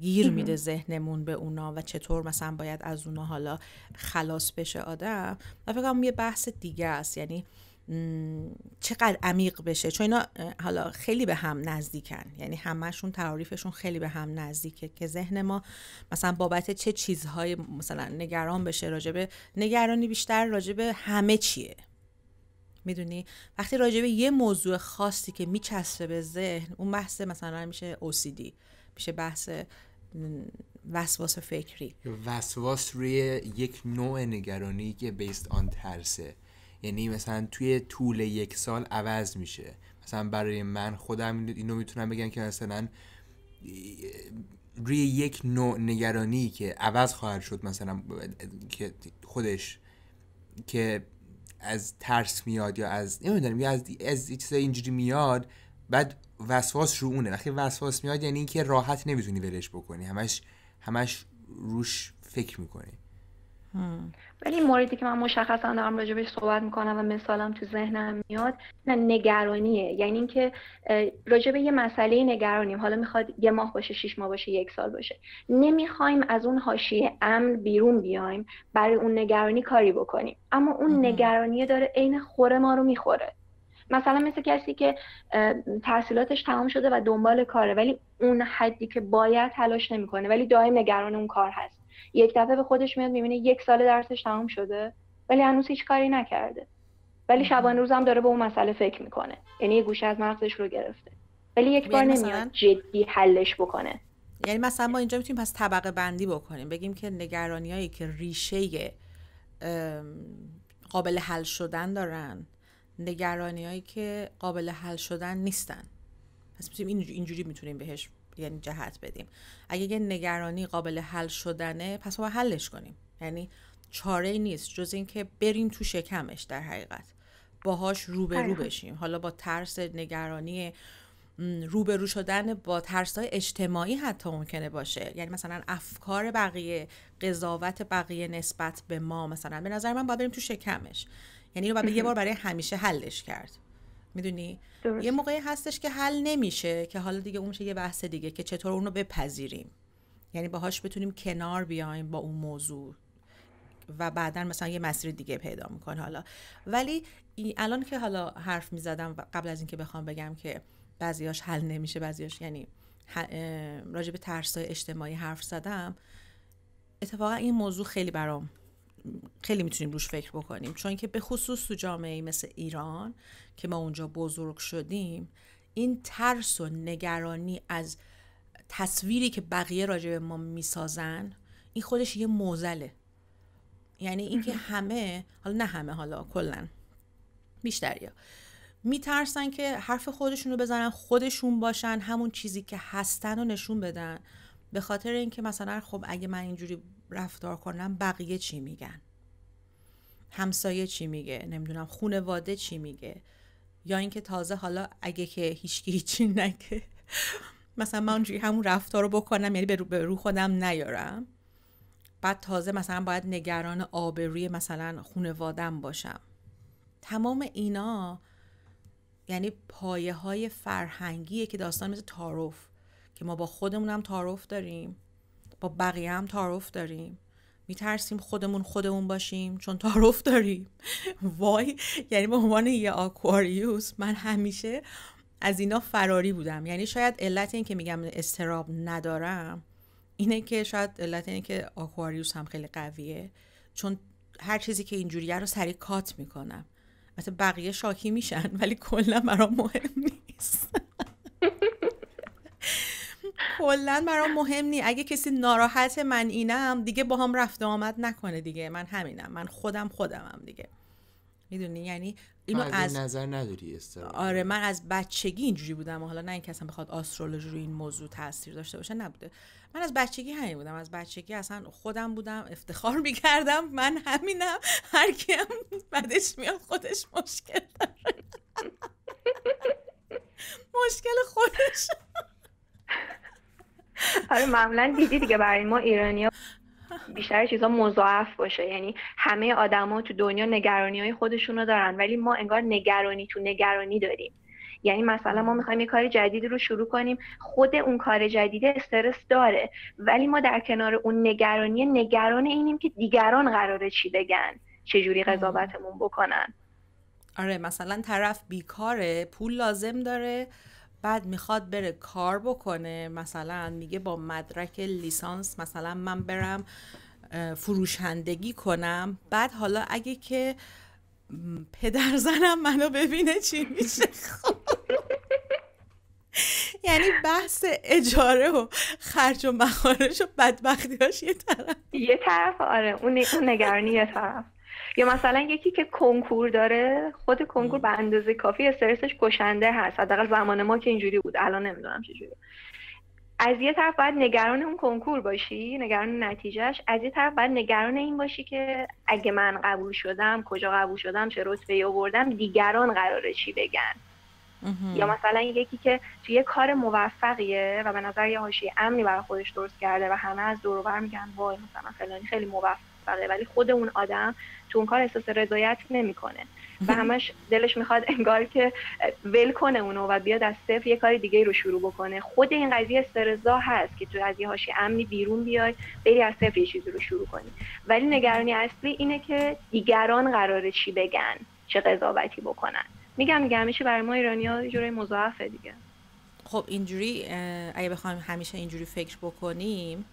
گیر میده ذهنمون به اونا و چطور مثلا باید از اونا حالا خلاص بشه آدم و فکر کنم یه بحث دیگه است یعنی چقدر عمیق بشه چون اینا حالا خیلی به هم نزدیکن یعنی همهشون تعاریفشون خیلی به هم نزدیکه که ذهن ما مثلا بابت چه چیزهای مثلا نگران بشه راجبه نگرانی بیشتر راجبه همه چیه میدونی وقتی راجبه یه موضوع خاصی که میچسبه به ذهن اون بحث مثلا میشه OCD میشه بحث وسواس فکری وسواس روی یک نوع نگرانی که بیست آن ترسه یعنی مثلا توی طول یک سال عوض میشه مثلا برای من خودم اینو میتونم بگم که مثلا روی یک نوع نگرانی که عوض خواهد شد مثلا که خودش که از ترس میاد یا از نمیدونم یا از از چیزای اینجوری میاد بعد وسواس رو اونه وقتی وسواس میاد یعنی اینکه راحت نمیتونی ولش بکنی همش همش روش فکر میکنی ولی موردی که من مشخصا دارم راجبش صحبت میکنم و مثالم تو ذهنم میاد نه نگرانیه یعنی اینکه به یه مسئله نگرانیم حالا میخواد یه ماه باشه شیش ماه باشه یک سال باشه نمیخوایم از اون حاشیه امن بیرون بیایم برای اون نگرانی کاری بکنیم اما اون نگرانیه داره عین خوره ما رو میخوره مثلا مثل کسی که تحصیلاتش تمام شده و دنبال کاره ولی اون حدی که باید تلاش نمیکنه ولی دائم نگران اون کار هست یک دفعه به خودش میاد میبینه یک سال درسش تمام شده ولی هنوز هیچ کاری نکرده ولی شبانه روزم داره به اون مسئله فکر میکنه یعنی یه گوشه از مغزش رو گرفته ولی یک یعنی بار نمیاد جدی حلش بکنه یعنی مثلا ما اینجا میتونیم پس طبقه بندی بکنیم بگیم که هایی که ریشه قابل حل شدن دارن هایی که قابل حل شدن نیستن پس میتونیم اینجوری میتونیم بهش یعنی جهت بدیم اگه یه نگرانی قابل حل شدنه پس ما حلش کنیم یعنی چاره نیست جز اینکه بریم تو شکمش در حقیقت باهاش روبرو آره. بشیم حالا با ترس نگرانی روبرو شدن با ترس های اجتماعی حتی ممکنه باشه یعنی مثلا افکار بقیه قضاوت بقیه نسبت به ما مثلا به نظر من باید بریم تو شکمش یعنی رو باید یه بار برای همیشه حلش کرد میدونی یه موقعی هستش که حل نمیشه که حالا دیگه اون میشه یه بحث دیگه که چطور اونو بپذیریم یعنی باهاش بتونیم کنار بیایم با اون موضوع و بعدا مثلا یه مسیر دیگه پیدا میکنه حالا ولی الان که حالا حرف میزدم قبل از اینکه بخوام بگم که بعضیاش حل نمیشه بعضیاش یعنی راجع به ترسای اجتماعی حرف زدم اتفاقا این موضوع خیلی برام خیلی میتونیم روش فکر بکنیم چون که به خصوص تو جامعه مثل ایران که ما اونجا بزرگ شدیم این ترس و نگرانی از تصویری که بقیه راجع به ما میسازن این خودش یه موزله یعنی اینکه همه حالا نه همه حالا کلا بیشتریا میترسن که حرف خودشون رو بزنن خودشون باشن همون چیزی که هستن و نشون بدن به خاطر اینکه مثلا خب اگه من اینجوری رفتار کنم بقیه چی میگن همسایه چی میگه نمیدونم خونواده چی میگه یا اینکه تازه حالا اگه که هیچکی هیچی نگه مثلا من اونجوری همون رفتار رو بکنم یعنی به رو خودم نیارم بعد تازه مثلا باید نگران آبروی مثلا خونوادم باشم تمام اینا یعنی پایه های فرهنگیه که داستان مثل تعارف که ما با خودمونم هم تعارف داریم با بقیه هم تعارف داریم میترسیم خودمون خودمون باشیم چون تعارف داریم وای یعنی به عنوان یه آکواریوس من همیشه از اینا فراری بودم یعنی شاید علت این که میگم استراب ندارم اینه که شاید علت اینه که آکواریوس هم خیلی قویه چون هر چیزی که اینجوریه رو سریع کات میکنم مثلا بقیه شاکی میشن ولی کلا برام مهم نیست کلا برام مهم نی اگه کسی ناراحت من اینم دیگه با هم رفت آمد نکنه دیگه من همینم من خودم خودمم دیگه میدونی یعنی اینو از نظر نداری آره من از بچگی اینجوری بودم و حالا نه اینکه اصلا بخواد آسترولوژی روی این موضوع تاثیر داشته باشه نبوده من از بچگی همین بودم از بچگی اصلا خودم بودم افتخار میکردم من همینم هر کیم بعدش میاد خودش مشکل داره مشکل خودش آره معمولا دیدی دیگه برای ما ایرانی ها بیشتر چیزا مضاعف باشه یعنی همه آدما تو دنیا نگرانی های خودشون رو دارن ولی ما انگار نگرانی تو نگرانی داریم یعنی مثلا ما میخوایم یه کار جدید رو شروع کنیم خود اون کار جدید استرس داره ولی ما در کنار اون نگرانی نگران اینیم که دیگران قراره چی بگن چجوری قضاوتمون بکنن آره مثلا طرف بیکاره پول لازم داره بعد میخواد بره کار بکنه مثلا میگه با مدرک لیسانس مثلا من برم فروشندگی کنم بعد حالا اگه که پدر زنم منو ببینه چی میشه یعنی بحث اجاره و خرج و مخارج و بدبختی هاش یه طرف یه طرف آره اون نگرانی یه طرف یا مثلا یکی که کنکور داره خود کنکور به اندازه کافی استرسش کشنده هست حداقل زمان ما که اینجوری بود الان نمیدونم چجوری از یه طرف باید نگران اون کنکور باشی نگران نتیجهش از یه طرف باید نگران این باشی که اگه من قبول شدم کجا قبول شدم چه رتبه آوردم دیگران قراره چی بگن یا مثلا یکی که توی یه کار موفقیه و به نظر یه هاشی امنی برای خودش درست کرده و همه از دور میگن وای مثلا خیلی موفقه ولی خود اون آدم تو اون کار احساس رضایت نمیکنه و بله. همش دلش میخواد انگار که ول کنه اونو و بیاد از صفر یه کار دیگه رو شروع بکنه خود این قضیه استرزا هست که تو از یه امنی بیرون بیای بری از صفر یه چیزی رو شروع کنی ولی نگرانی اصلی اینه که دیگران قراره چی بگن چه قضاوتی بکنن میگم میگم همیشه برای ما ایرانی ها جورای مضاعفه دیگه خب اینجوری اگه بخوایم همیشه اینجوری فکر بکنیم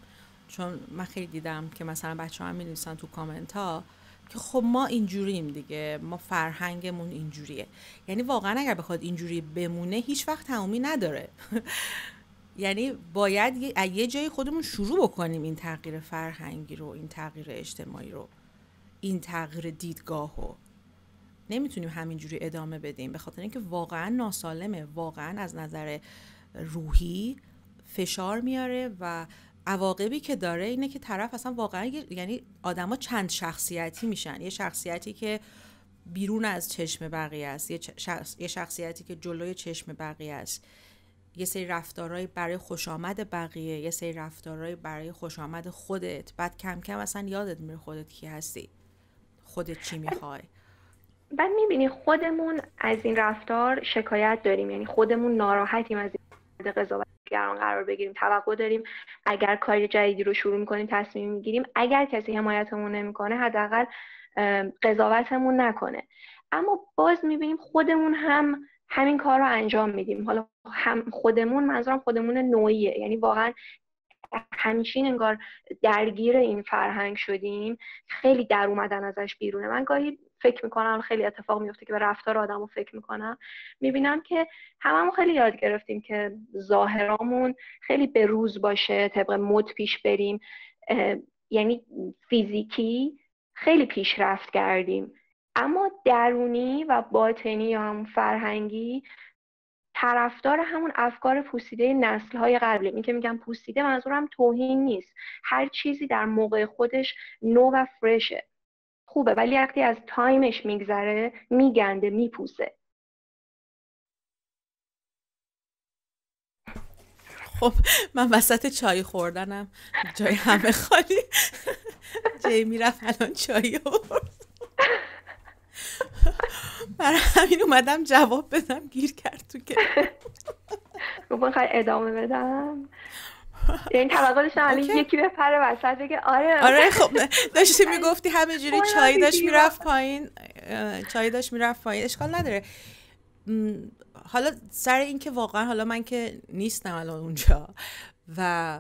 چون من خیلی دیدم که مثلا بچه هم می تو کامنت ها که خب ما اینجوریم دیگه ما فرهنگمون اینجوریه یعنی واقعا اگر بخواد اینجوری بمونه هیچ وقت تمومی نداره یعنی باید یه جایی خودمون شروع بکنیم این تغییر فرهنگی رو این تغییر اجتماعی رو این تغییر دیدگاه رو نمیتونیم همینجوری ادامه بدیم به خاطر اینکه واقعا ناسالمه واقعا از نظر روحی فشار میاره و عواقبی که داره اینه که طرف اصلا واقعا یعنی آدما چند شخصیتی میشن یه شخصیتی که بیرون از چشم بقیه است یه, شخصیتی که جلوی چشم بقیه است یه سری رفتارهای برای خوشامد بقیه یه سری رفتارهای برای خوش خودت بعد کم کم اصلا یادت میره خودت کی هستی خودت چی میخوای بعد میبینی خودمون از این رفتار شکایت داریم یعنی خودمون ناراحتیم از این گران قرار بگیریم توقع داریم اگر کار جدیدی رو شروع میکنیم تصمیم میگیریم اگر کسی حمایتمون نمیکنه حداقل قضاوتمون نکنه اما باز میبینیم خودمون هم همین کار رو انجام میدیم حالا هم خودمون منظورم خودمون نوعیه یعنی واقعا همچین انگار درگیر این فرهنگ شدیم خیلی در اومدن ازش بیرونه من گاهی فکر میکنم خیلی اتفاق میفته که به رفتار آدم رو فکر میکنم میبینم که هممون خیلی یاد گرفتیم که ظاهرامون خیلی به روز باشه طبق مد پیش بریم یعنی فیزیکی خیلی پیشرفت کردیم اما درونی و باطنی یا هم فرهنگی طرفدار همون افکار پوسیده نسل های قبلی این که میگم پوسیده منظورم توهین نیست هر چیزی در موقع خودش نو و فرشه خوبه ولی وقتی از تایمش میگذره میگنده میپوسه خب من وسط چای خوردنم جای همه خالی جیمی رفت الان چای برای همین اومدم جواب بدم گیر کرد تو که خب ادامه بدم این توقعش علی یکی بپره وسط بگه آره آره خب داشتی میگفتی همه جوری چای داشت میرفت پایین چای داشت میرفت پایین اشکال نداره حالا سر اینکه واقعا حالا من که نیستم الان اونجا و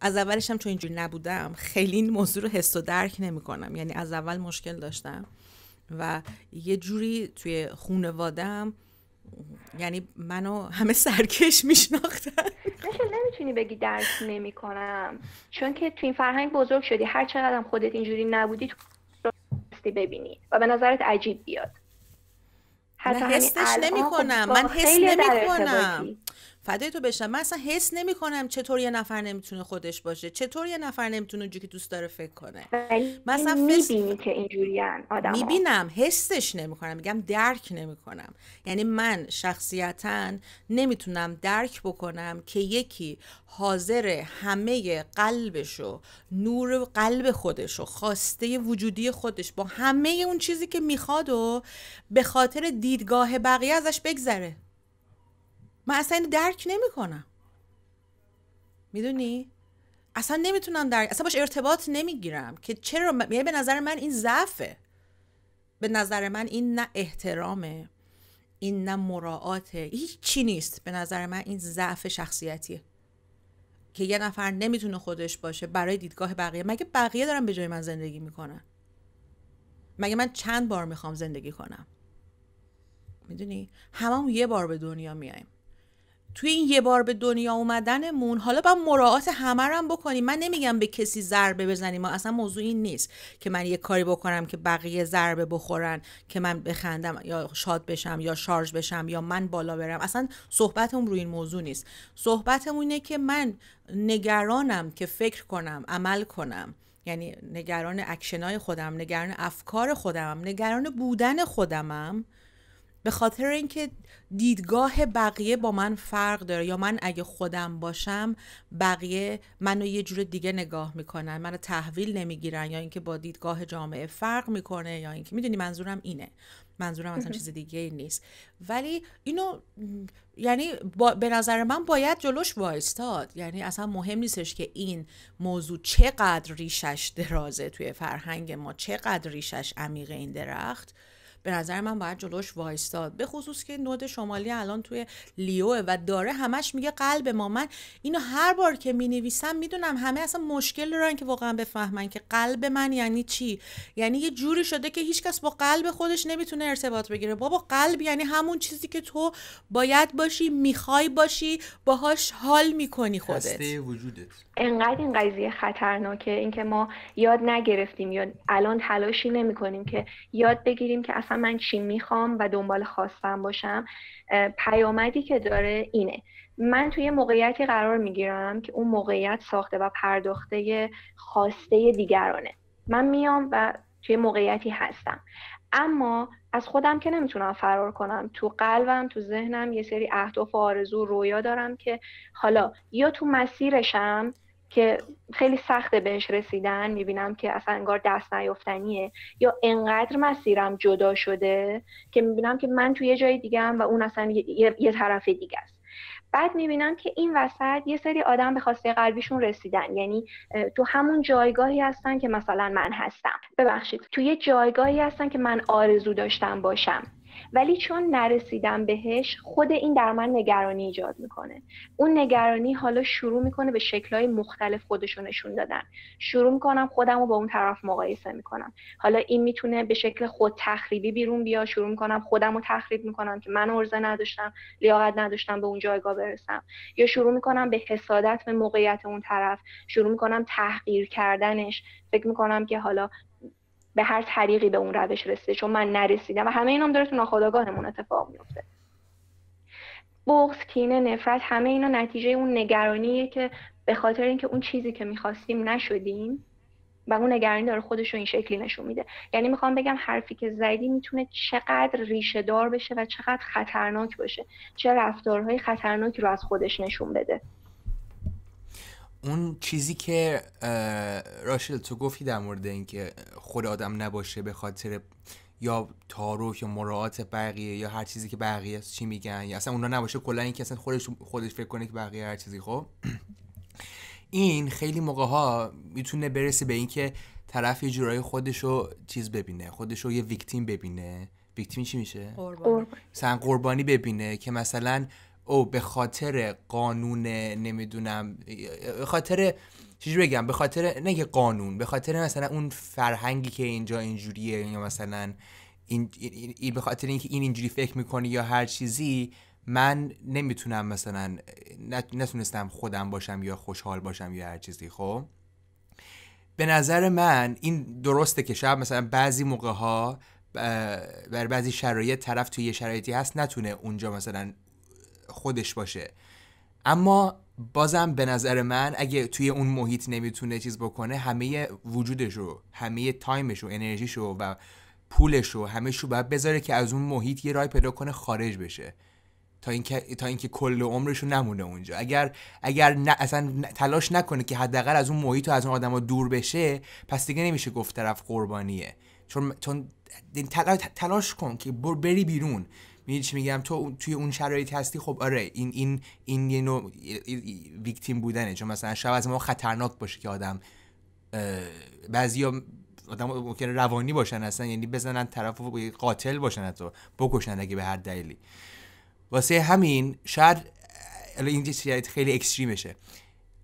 از اولش هم چون اینجوری نبودم خیلی این موضوع رو حس و درک نمیکنم یعنی از اول مشکل داشتم و یه جوری توی خونوادم یعنی منو همه سرکش میشناختن مثل نمیتونی بگی درس نمیکنم چون که تو این فرهنگ بزرگ شدی هر چقدر خودت اینجوری نبودی تو ببینی و به نظرت عجیب بیاد حتی من حسش خب نمی من حس نمیکنم. فدای تو بشم من اصلا حس نمیکنم چطور یه نفر نمیتونه خودش باشه چطور یه نفر نمیتونه اونجوری که دوست داره فکر کنه مثلا میبینی فس... که اینجوریان آدم میبینم حسش نمیکنم میگم درک نمیکنم یعنی من شخصیتا نمیتونم درک بکنم که یکی حاضر همه قلبش و نور قلب خودش و خواسته وجودی خودش با همه اون چیزی که میخواد و به خاطر دیدگاه بقیه ازش بگذره من اصلا این درک نمیکنم میدونی اصلا نمیتونم درک اصلا باش ارتباط نمیگیرم که چرا یعنی به نظر من این ضعفه به نظر من این نه احترامه این نه مراعاته هیچ چی نیست به نظر من این ضعف شخصیتیه که یه نفر نمیتونه خودش باشه برای دیدگاه بقیه مگه بقیه دارم به جای من زندگی میکنن مگه من چند بار میخوام زندگی کنم میدونی هممون یه بار به دنیا میایم توی این یه بار به دنیا اومدنمون حالا با مراعات همه هم بکنیم من نمیگم به کسی ضربه بزنیم ما اصلا موضوع این نیست که من یه کاری بکنم که بقیه ضربه بخورن که من بخندم یا شاد بشم یا شارژ بشم یا من بالا برم اصلا صحبتمون روی این موضوع نیست صحبتمون اینه که من نگرانم که فکر کنم عمل کنم یعنی نگران اکشنای خودم نگران افکار خودم، نگران بودن خودمم به خاطر اینکه دیدگاه بقیه با من فرق داره یا من اگه خودم باشم بقیه منو یه جور دیگه نگاه میکنن منو تحویل نمیگیرن یا اینکه با دیدگاه جامعه فرق میکنه یا اینکه میدونی منظورم اینه منظورم اصلا چیز دیگه ای نیست ولی اینو یعنی به نظر من باید جلوش وایستاد یعنی اصلا مهم نیستش که این موضوع چقدر ریشش درازه توی فرهنگ ما چقدر ریشش عمیق این درخت به نظر من باید جلوش وایستاد به خصوص که نود شمالی الان توی لیوه و داره همش میگه قلب ما من اینو هر بار که مینویسم میدونم همه اصلا مشکل دارن که واقعا بفهمن که قلب من یعنی چی یعنی یه جوری شده که هیچکس با قلب خودش نمیتونه ارتباط بگیره بابا قلب یعنی همون چیزی که تو باید باشی میخوای باشی باهاش حال میکنی خودت هسته وجودت انقدر این قضیه خطرناکه اینکه ما یاد نگرفتیم یا الان تلاشی نمیکنیم که یاد بگیریم که اصلا من چی میخوام و دنبال خواستم باشم پیامدی که داره اینه من توی موقعیتی قرار میگیرم که اون موقعیت ساخته و پرداخته خواسته دیگرانه من میام و توی موقعیتی هستم اما از خودم که نمیتونم فرار کنم تو قلبم تو ذهنم یه سری اهداف و آرزو و رویا دارم که حالا یا تو مسیرشم که خیلی سخته بهش رسیدن میبینم که اصلا انگار دست نیافتنیه یا انقدر مسیرم جدا شده که میبینم که من توی یه جای دیگه هم و اون اصلا یه, یه طرف دیگه است بعد میبینم که این وسط یه سری آدم به خواسته قلبیشون رسیدن یعنی تو همون جایگاهی هستن که مثلا من هستم ببخشید تو یه جایگاهی هستن که من آرزو داشتم باشم ولی چون نرسیدم بهش خود این در من نگرانی ایجاد میکنه اون نگرانی حالا شروع میکنه به شکلهای مختلف خودشو نشون دادن شروع میکنم خودم رو با اون طرف مقایسه میکنم حالا این میتونه به شکل خود تخریبی بیرون بیا شروع میکنم خودم رو تخریب میکنم که من عرضه نداشتم لیاقت نداشتم به اون جایگاه برسم یا شروع میکنم به حسادت به موقعیت اون طرف شروع میکنم تحقیر کردنش فکر میکنم که حالا به هر طریقی به اون روش رسیده چون من نرسیدم و همه اینام هم داره تو ناخودآگاهمون اتفاق میفته بغض کینه نفرت همه اینا نتیجه اون نگرانیه که به خاطر اینکه اون چیزی که میخواستیم نشدیم و اون نگرانی داره خودش رو این شکلی نشون میده یعنی میخوام بگم حرفی که زدی میتونه چقدر ریشه دار بشه و چقدر خطرناک باشه چه رفتارهای خطرناکی رو از خودش نشون بده اون چیزی که راشل تو گفتی در مورد اینکه خود آدم نباشه به خاطر یا تاروک یا مراعات بقیه یا هر چیزی که بقیه چی میگن یا اصلا اونا نباشه کلا این که اصلا خودش خودش فکر کنه که بقیه هر چیزی خب این خیلی موقع ها میتونه برسه به اینکه طرف یه جورایی خودشو چیز ببینه خودشو یه ویکتیم ببینه ویکتیم چی میشه؟ قربانی. قربانی ببینه که مثلا او به خاطر قانون نمیدونم به خاطر چیزی بگم به خاطر نه که قانون به خاطر مثلا اون فرهنگی که اینجا اینجوریه یا مثلا این, این به خاطر اینکه این اینجوری فکر میکنه یا هر چیزی من نمیتونم مثلا نتونستم خودم باشم یا خوشحال باشم یا هر چیزی خب به نظر من این درسته که شب مثلا بعضی موقع ها بر بعضی شرایط طرف توی یه شرایطی هست نتونه اونجا مثلا خودش باشه اما بازم به نظر من اگه توی اون محیط نمیتونه چیز بکنه همه وجودش رو همه تایمش رو انرژیش رو و پولش رو همه شو باید بذاره که از اون محیط یه رای پیدا کنه خارج بشه تا اینکه تا اینکه کل عمرش رو نمونه اونجا اگر اگر اصلا تلاش نکنه که حداقل از اون محیط و از اون آدما دور بشه پس دیگه نمیشه گفت طرف قربانیه چون چون تلاش کن که بری بیرون میدونی چی میگم تو توی اون شرایط هستی خب آره این این این یه نوع ویکتیم بودنه چون مثلا شب از ما خطرناک باشه که آدم بعضیا آدم ممکن روانی باشن اصلا یعنی بزنن طرف قاتل باشن تو بکشن اگه به هر دلیلی واسه همین شاید این شرایط خیلی شه.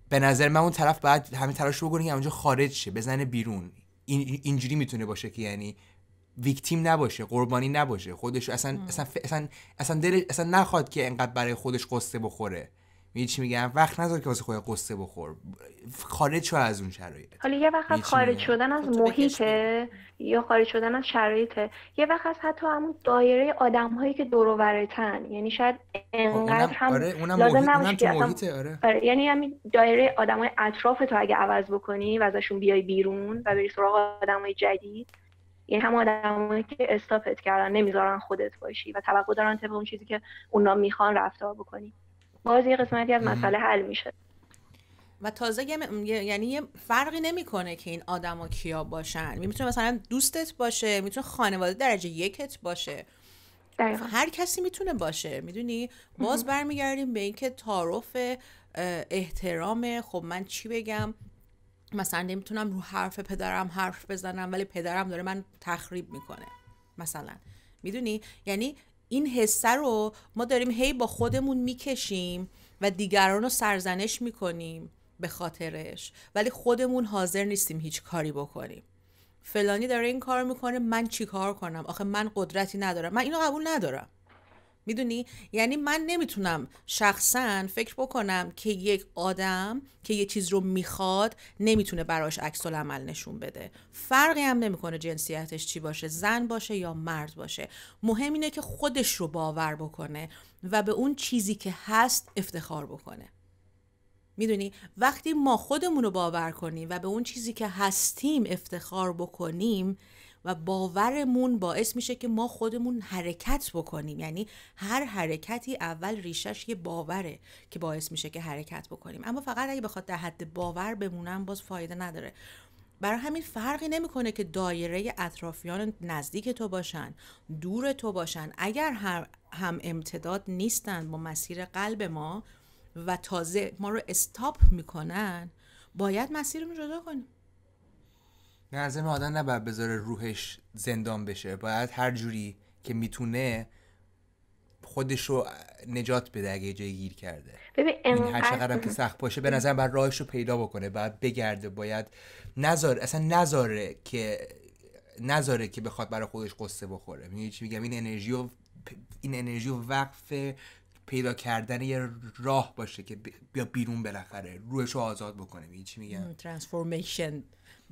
به نظر من اون طرف باید همه تلاش رو بکنه که اونجا خارج شه بزنه بیرون این، اینجوری میتونه باشه که یعنی ویکتیم نباشه قربانی نباشه خودش اصلا اصلا اصلا اصلا دل اصلا نخواد که انقدر برای خودش قصه بخوره میگه چی میگم وقت نذار که واسه خود قصه بخور خارج شو از اون شرایط حالا یه وقت خارج شدن از خب محیطه یا خارج شدن از شرایطه یه وقت از حتی همون دایره آدم هایی که دور و یعنی شاید خب، انقدر هم آره، اونم لازم نباشه آره. آره. یعنی همین دایره های اطراف تو اگه عوض بکنی و ازشون بیای بیرون و بری سراغ های جدید این هم آدمایی که استاپت کردن نمیذارن خودت باشی و توقع دارن طبق اون چیزی که اونا میخوان رفتار بکنی باز یه قسمتی از مسئله حل میشه و تازه یعنی یه فرقی نمیکنه که این آدما کیا باشن میتونه مثلا دوستت باشه میتونه خانواده درجه یکت باشه هر کسی میتونه باشه میدونی باز برمیگردیم به اینکه تعارف احترام خب من چی بگم مثلا نمیتونم رو حرف پدرم حرف بزنم ولی پدرم داره من تخریب میکنه مثلا میدونی یعنی این حسه رو ما داریم هی با خودمون میکشیم و دیگران رو سرزنش میکنیم به خاطرش ولی خودمون حاضر نیستیم هیچ کاری بکنیم فلانی داره این کار میکنه من چی کار کنم آخه من قدرتی ندارم من اینو قبول ندارم میدونی یعنی من نمیتونم شخصا فکر بکنم که یک آدم که یه چیز رو میخواد نمیتونه براش عکس عمل نشون بده فرقی هم نمیکنه جنسیتش چی باشه زن باشه یا مرد باشه مهم اینه که خودش رو باور بکنه و به اون چیزی که هست افتخار بکنه میدونی وقتی ما خودمون رو باور کنیم و به اون چیزی که هستیم افتخار بکنیم و باورمون باعث میشه که ما خودمون حرکت بکنیم یعنی هر حرکتی اول ریشش یه باوره که باعث میشه که حرکت بکنیم اما فقط اگه بخواد در حد باور بمونم باز فایده نداره برای همین فرقی نمیکنه که دایره اطرافیان نزدیک تو باشن دور تو باشن اگر هم امتداد نیستن با مسیر قلب ما و تازه ما رو استاپ میکنن باید مسیرمون جدا کنیم نظم آدم نباید بذاره روحش زندان بشه باید هر جوری که میتونه خودش رو نجات بده اگه جای گیر کرده ببین هر چقدر که سخت باشه به نظر بر راهش رو پیدا بکنه باید بگرده باید نظر، اصلا نذاره که نذاره که بخواد برای خودش قصه بخوره چی میگم این انرژی و این انرژی و وقف پیدا کردن یه راه باشه که بیا بیرون بالاخره روحش رو آزاد بکنه میگم چی میگم ترانسفورمیشن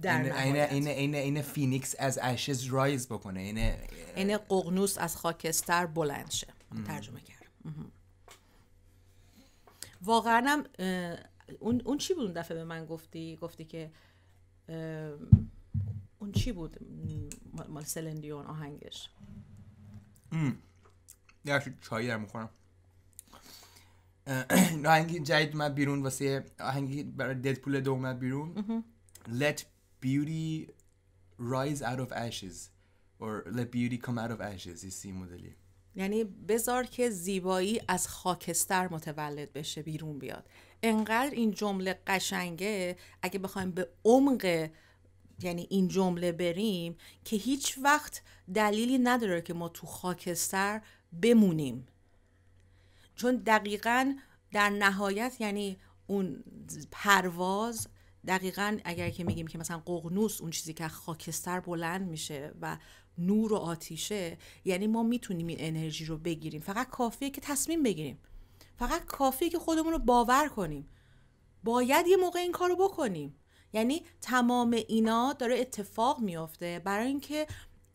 در این این این فینیکس از اشز رایز بکنه این این ققنوس از خاکستر بلند شه ترجمه کرد واقعا اون, اون چی بود اون دفعه به من گفتی گفتی که اون چی بود مال سلندیون آهنگش یه چایی دارم میخورم آهنگی جدید اومد بیرون واسه آهنگی برای ددپول دو اومد بیرون Let beauty rise out of ashes or let beauty come out of ashes این مدلی یعنی بذار که زیبایی از خاکستر متولد بشه بیرون بیاد انقدر این جمله قشنگه اگه بخوایم به عمق یعنی این جمله بریم که هیچ وقت دلیلی نداره که ما تو خاکستر بمونیم چون دقیقا در نهایت یعنی اون پرواز دقیقا اگر که میگیم که مثلا ققنوس اون چیزی که خاکستر بلند میشه و نور و آتیشه یعنی ما میتونیم این انرژی رو بگیریم فقط کافیه که تصمیم بگیریم فقط کافیه که خودمون رو باور کنیم باید یه موقع این کار رو بکنیم یعنی تمام اینا داره اتفاق میافته برای اینکه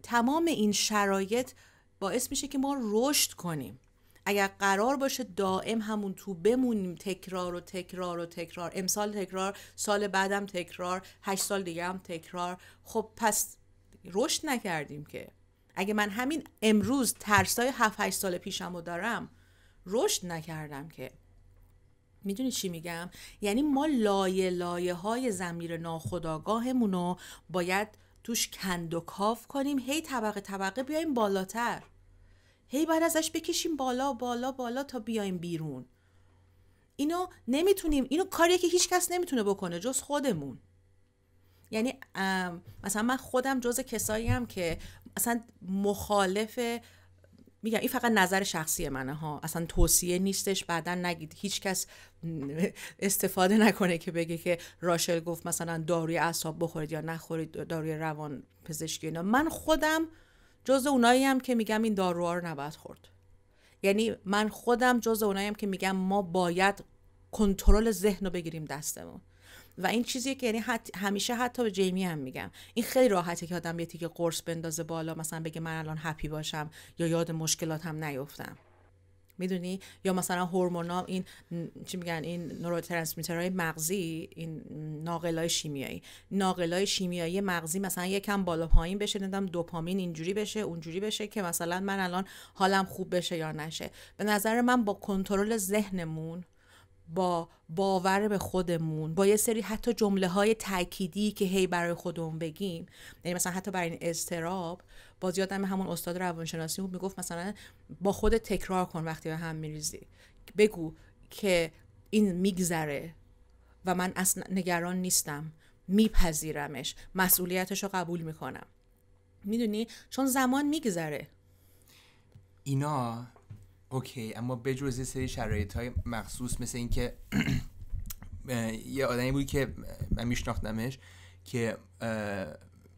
تمام این شرایط باعث میشه که ما رشد کنیم اگر قرار باشه دائم همون تو بمونیم تکرار و تکرار و تکرار امسال تکرار سال بعدم تکرار هشت سال دیگه هم تکرار خب پس رشد نکردیم که اگه من همین امروز ترسای هفت هشت سال پیشم رو دارم رشد نکردم که میدونی چی میگم یعنی ما لایه لایه های زمیر ناخداگاهمون رو باید توش کند و کاف کنیم هی طبقه طبقه بیایم بالاتر هی باید ازش بکشیم بالا بالا بالا تا بیایم بیرون اینو نمیتونیم اینو کاریه که هیچ کس نمیتونه بکنه جز خودمون یعنی مثلا من خودم جز کسایی هم که اصلا مخالف میگم این فقط نظر شخصی منه ها اصلا توصیه نیستش بعدا نگید هیچ کس استفاده نکنه که بگه که راشل گفت مثلا داروی اعصاب بخورید یا نخورید داروی روان پزشکی من خودم جز اونایی هم که میگم این داروها رو نباید خورد یعنی من خودم جز اونایی هم که میگم ما باید کنترل ذهن رو بگیریم دستمون و این چیزیه که یعنی همیشه حتی به جیمی هم میگم این خیلی راحته که آدم یه تیکه قرص بندازه بالا مثلا بگه من الان هپی باشم یا یاد مشکلاتم نیفتم میدونی یا مثلا هورمونا این چی میگن این نوروترانسمیترهای مغزی این ناقلای شیمیایی ناقلای شیمیایی مغزی مثلا یکم بالا پایین بشه ندم دوپامین اینجوری بشه اونجوری بشه که مثلا من الان حالم خوب بشه یا نشه به نظر من با کنترل ذهنمون با باور به خودمون با یه سری حتی جمله های تأکیدی که هی برای خودمون بگیم یعنی مثلا حتی برای این اضطراب باز یادم همون استاد روانشناسی بود میگفت مثلا با خود تکرار کن وقتی به هم میریزی بگو که این میگذره و من اصلا نگران نیستم میپذیرمش مسئولیتش رو قبول میکنم میدونی چون زمان میگذره اینا اوکی اما بجز یه سری شرایط های مخصوص مثل اینکه یه آدمی بود که من میشناختمش که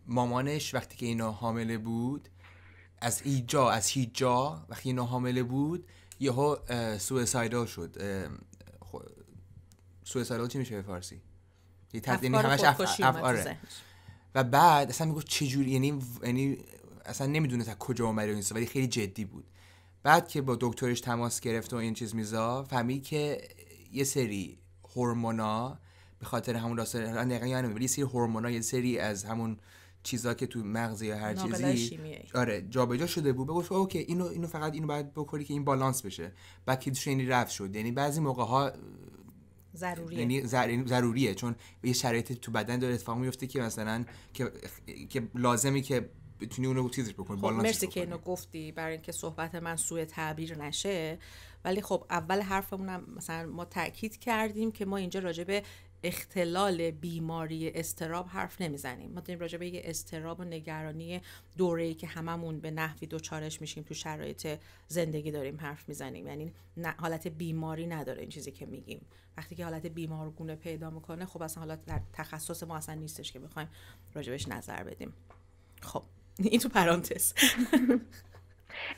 مامانش وقتی که اینا حامله بود از ایجا از هیجا وقتی اینا حامله بود یهو سویسایدال شد سویسایدال چی میشه به فارسی یه تدینی همش آره. و بعد اصلا میگفت چجوری یعنی یعنی اصلا نمیدونه تا کجا اومده این ولی خیلی جدی بود بعد که با دکترش تماس گرفت و این چیز میزا فهمید که یه سری هورمونا به خاطر همون راست نقیقا یعنی یه سری هورمونا یه سری از همون چیزا که تو مغز یا هر چیزی آره جابجا شده بود گفت اوکی اینو اینو فقط اینو باید بکنی که این بالانس بشه بعد اینی رفت شد یعنی بعضی موقع ها ضروریه یعنی, یعنی ضروریه چون یه شرایط تو بدن داره اتفاق میفته که مثلا که, که لازمی که بتونی خب مرسی که اینو گفتی برای اینکه صحبت من سوء تعبیر نشه ولی خب اول حرفمونم مثلا ما تاکید کردیم که ما اینجا راجع به اختلال بیماری استراب حرف نمیزنیم ما داریم راجع به یه استراب و نگرانی دوره‌ای که هممون به نحوی دوچارش میشیم تو شرایط زندگی داریم حرف میزنیم یعنی حالت بیماری نداره این چیزی که میگیم وقتی که حالت بیمارگونه پیدا میکنه خب اصلا حالت تخصص ما اصلا نیستش که بخوایم راجبش نظر بدیم خب این تو پرانتز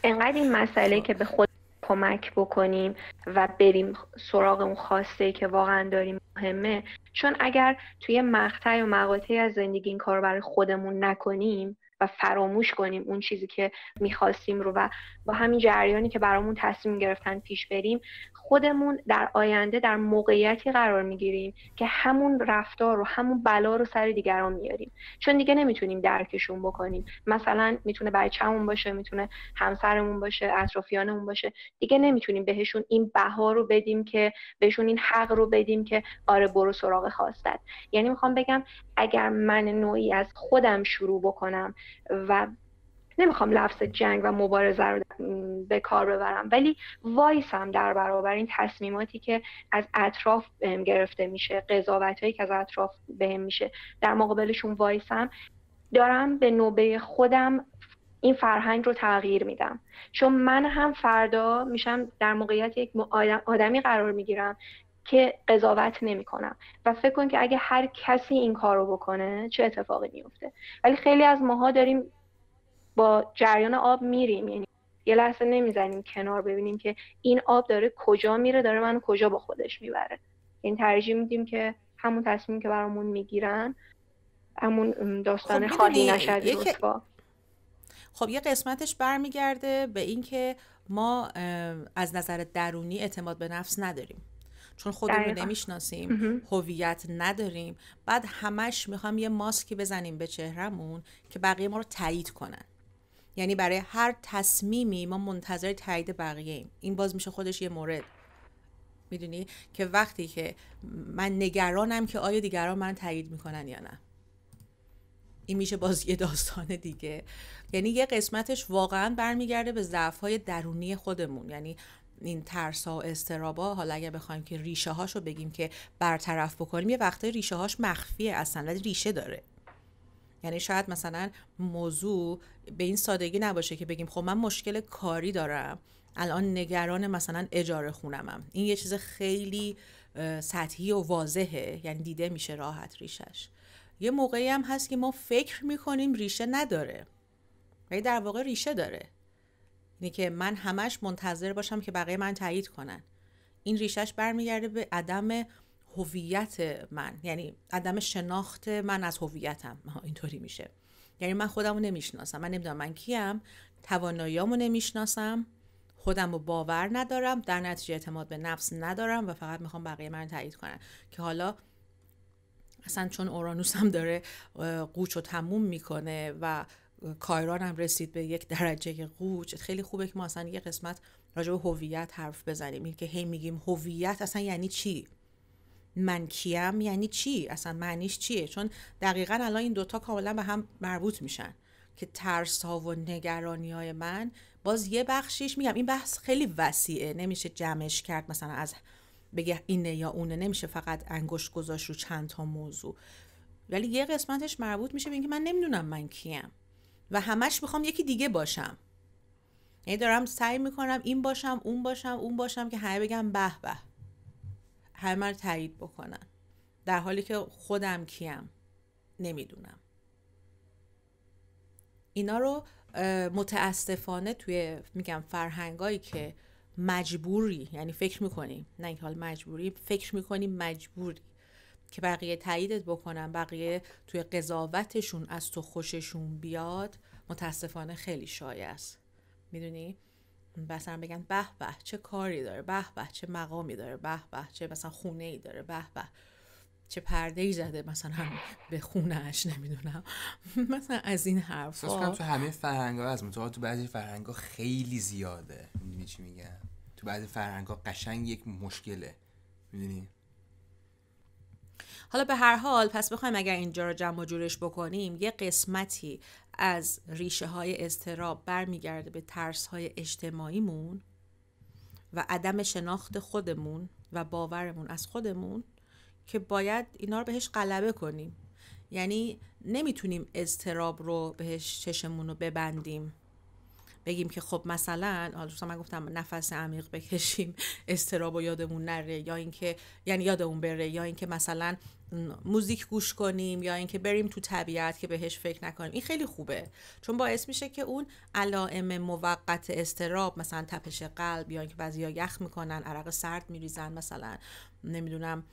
انقدر این مسئله که به خود کمک بکنیم و بریم سراغ اون خواسته که واقعا داریم مهمه چون اگر توی مقطع و مقاطعی از زندگی این کار برای خودمون نکنیم و فراموش کنیم اون چیزی که میخواستیم رو و با همین جریانی که برامون تصمیم گرفتن پیش بریم خودمون در آینده در موقعیتی قرار میگیریم که همون رفتار رو همون بلا رو سر دیگران میاریم چون دیگه نمیتونیم درکشون بکنیم مثلا میتونه بچه‌مون باشه میتونه همسرمون باشه اطرافیانمون باشه دیگه نمیتونیم بهشون این بها رو بدیم که بهشون این حق رو بدیم که آره برو سراغ خواستت یعنی میخوام بگم اگر من نوعی از خودم شروع بکنم و نمیخوام لفظ جنگ و مبارزه رو به کار ببرم ولی وایسم در برابر این تصمیماتی که از اطراف بهم گرفته میشه قضاوت هایی که از اطراف بهم میشه در مقابلشون وایسم دارم به نوبه خودم این فرهنگ رو تغییر میدم چون من هم فردا میشم در موقعیت یک آدمی قرار میگیرم که قضاوت نمیکنم و فکر کن که اگه هر کسی این کار رو بکنه چه اتفاقی میفته ولی خیلی از ماها داریم با جریان آب میریم یعنی یه لحظه نمیزنیم کنار ببینیم که این آب داره کجا میره داره منو کجا با خودش میبره این یعنی ترجیح میدیم که همون تصمیم که برامون میگیرن همون داستان خب خالی نشد خب یه قسمتش برمیگرده به اینکه ما از نظر درونی اعتماد به نفس نداریم چون خودمون رو نمیشناسیم هویت نداریم بعد همش میخوام یه ماسکی بزنیم به چهرهمون که بقیه ما رو تایید کنن یعنی برای هر تصمیمی ما منتظر تایید بقیه ایم این باز میشه خودش یه مورد میدونی که وقتی که من نگرانم که آیا دیگران من تایید میکنن یا نه این میشه باز یه داستان دیگه یعنی یه قسمتش واقعا برمیگرده به ضعف درونی خودمون یعنی این ترس ها و استرابا حالا اگر بخوایم که ریشه هاشو رو بگیم که برطرف بکنیم یه وقتای ریشه هاش مخفیه اصلا ولی ریشه داره یعنی شاید مثلا موضوع به این سادگی نباشه که بگیم خب من مشکل کاری دارم الان نگران مثلا اجاره خونمم این یه چیز خیلی سطحی و واضحه یعنی دیده میشه راحت ریشش یه موقعی هم هست که ما فکر میکنیم ریشه نداره ولی یعنی در واقع ریشه داره اینه که من همش منتظر باشم که بقیه من تایید کنن این ریشش برمیگرده به عدم هویت من یعنی عدم شناخت من از هویتم اینطوری میشه یعنی من خودم رو نمیشناسم من نمیدونم من کیم تواناییامو نمیشناسم خودم رو باور ندارم در نتیجه اعتماد به نفس ندارم و فقط میخوام بقیه من تایید کنن که حالا اصلا چون اورانوس هم داره قوچ و تموم میکنه و کایران هم رسید به یک درجه قوچ خیلی خوبه که ما اصلا یه قسمت راجع به هویت حرف بزنیم این که هی میگیم هویت اصلا یعنی چی من کیم یعنی چی اصلا معنیش چیه چون دقیقا الان این دوتا کاملا به هم مربوط میشن که ترس ها و نگرانی های من باز یه بخشیش میگم این بحث خیلی وسیعه نمیشه جمعش کرد مثلا از بگه اینه یا اونه نمیشه فقط انگشت گذاشت رو چند تا موضوع ولی یه قسمتش مربوط میشه به اینکه من نمیدونم من کیم و همش میخوام یکی دیگه باشم یعنی دارم سعی میکنم این باشم اون باشم اون باشم که همه بگم به به همه من تایید بکنن در حالی که خودم کیم نمیدونم اینا رو متاسفانه توی میگم فرهنگایی که مجبوری یعنی فکر میکنی. نه اینکه حال مجبوری فکر میکنی مجبوری که بقیه تاییدت بکنن بقیه توی قضاوتشون از تو خوششون بیاد متاسفانه خیلی شایع است میدونی مثلا بگن به به چه کاری داره به به چه مقامی داره به به چه مثلا خونه ای داره به به چه پرده ای زده مثلا هم به خونهش نمیدونم مثلا از این حرف ها تو همه فرهنگ ها از تو بعضی فرهنگ ها خیلی زیاده میدونی چی میگم تو بعضی فرهنگ ها قشنگ یک مشکله میدونی حالا به هر حال پس بخوایم اگر اینجا رو جمع و جورش بکنیم یه قسمتی از ریشه های اضطراب برمیگرده به ترس های اجتماعیمون و عدم شناخت خودمون و باورمون از خودمون که باید اینا رو بهش غلبه کنیم یعنی نمیتونیم اضطراب رو بهش چشمون رو ببندیم بگیم که خب مثلا حالا من گفتم نفس عمیق بکشیم استراب و یادمون نره یا اینکه یعنی یادمون بره یا اینکه مثلا موزیک گوش کنیم یا اینکه بریم تو طبیعت که بهش فکر نکنیم این خیلی خوبه چون باعث میشه که اون علائم موقت استراب مثلا تپش قلب یا اینکه بعضیا یخ میکنن عرق سرد میریزن مثلا نمیدونم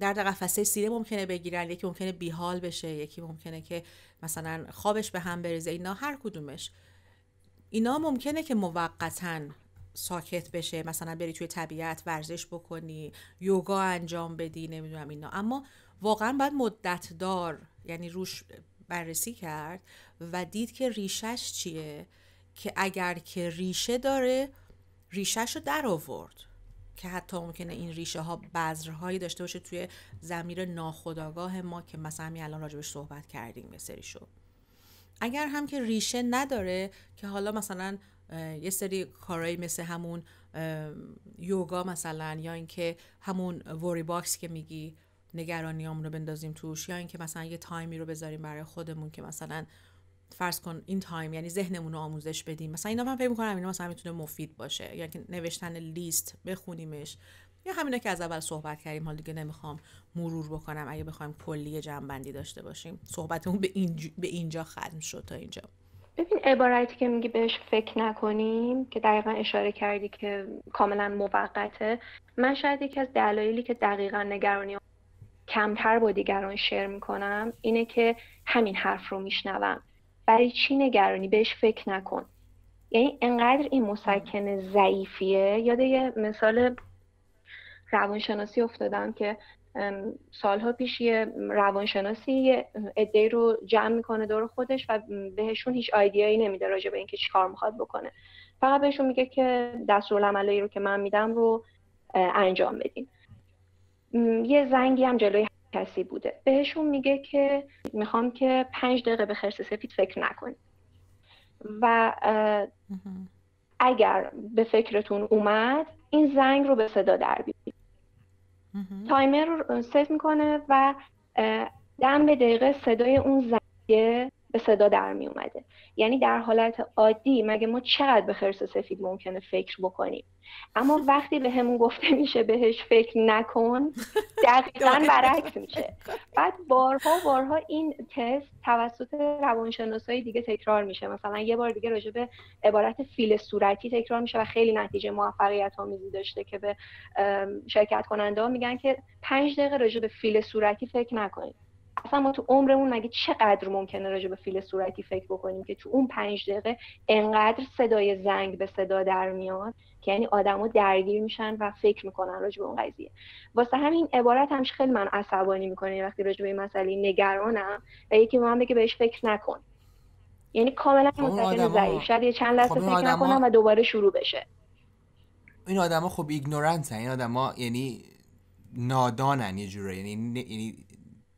درد قفسه سیره ممکنه بگیرن یکی ممکنه بیحال بشه یکی ممکنه که مثلا خوابش به هم بریزه اینا هر کدومش اینا ممکنه که موقتا ساکت بشه مثلا بری توی طبیعت ورزش بکنی یوگا انجام بدی نمیدونم اینا اما واقعا باید مدت دار یعنی روش بررسی کرد و دید که ریشش چیه که اگر که ریشه داره ریشش رو در آورد که حتی ممکنه این ریشه ها بذرهایی داشته باشه توی زمیر ناخودآگاه ما که مثلا همین الان راجبش صحبت کردیم سری شو اگر هم که ریشه نداره که حالا مثلا یه سری کارهایی مثل همون یوگا مثلا یا اینکه همون وری باکس که میگی نگرانیامون رو بندازیم توش یا اینکه مثلا یه تایمی رو بذاریم برای خودمون که مثلا فرض کن این تایم یعنی ذهنمون رو آموزش بدیم مثلا اینا من فکر می‌کنم اینا مثلا میتونه مفید باشه یا یعنی نوشتن لیست بخونیمش یا همینا که از اول صحبت کردیم حالا دیگه نمیخوام مرور بکنم اگه بخوایم کلی جنبندی داشته باشیم صحبتمون به, به اینجا ختم شد تا اینجا ببین عبارتی که میگی بهش فکر نکنیم که دقیقا اشاره کردی که کاملا موقته من شاید یکی از دلایلی که دقیقا نگرانی کمتر با دیگران شیر میکنم اینه که همین حرف رو میشنوم برای چی نگرانی بهش فکر نکن یعنی انقدر این مسکن ضعیفیه یاد یه مثال روانشناسی افتادم که سالها پیش یه روانشناسی یه عده‌ای رو جمع میکنه دور خودش و بهشون هیچ آیدیایی نمیده راجع به اینکه چیکار میخواد بکنه فقط بهشون میگه که دستورالعملایی رو که من میدم رو انجام بدین یه زنگی هم جلوی کسی بوده بهشون میگه که میخوام که پنج دقیقه به خرس سفید فکر نکنید و اگر به فکرتون اومد این زنگ رو به صدا در تایمر رو سیف میکنه و دم به دقیقه صدای اون زنگه به صدا در می اومده یعنی در حالت عادی مگه ما چقدر به خرس سفید ممکنه فکر بکنیم اما وقتی به همون گفته میشه بهش فکر نکن دقیقا برعکس میشه بعد بارها بارها این تست توسط های دیگه تکرار میشه مثلا یه بار دیگه راجع به عبارت فیل صورتی تکرار میشه و خیلی نتیجه موفقیت آمیزی داشته که به شرکت کننده ها میگن که پنج دقیقه راجع به فیل صورتی فکر نکنید اصلا ما تو عمرمون مگه چقدر ممکنه راجع به فیل صورتی فکر بکنیم که تو اون پنج دقیقه انقدر صدای زنگ به صدا در میاد که یعنی آدما درگیر میشن و فکر میکنن راجع به اون قضیه واسه همین عبارت همش خیلی من عصبانی میکنه وقتی راجع به این مسئله نگرانم و یکی من بگه بهش فکر نکن یعنی کاملا خب متفکر ضعیف شاید یه چند لحظه خب فکر نکنم و دوباره شروع بشه این آدما خب ایگنورنت این آدما یعنی نادانن یه یعنی, یعنی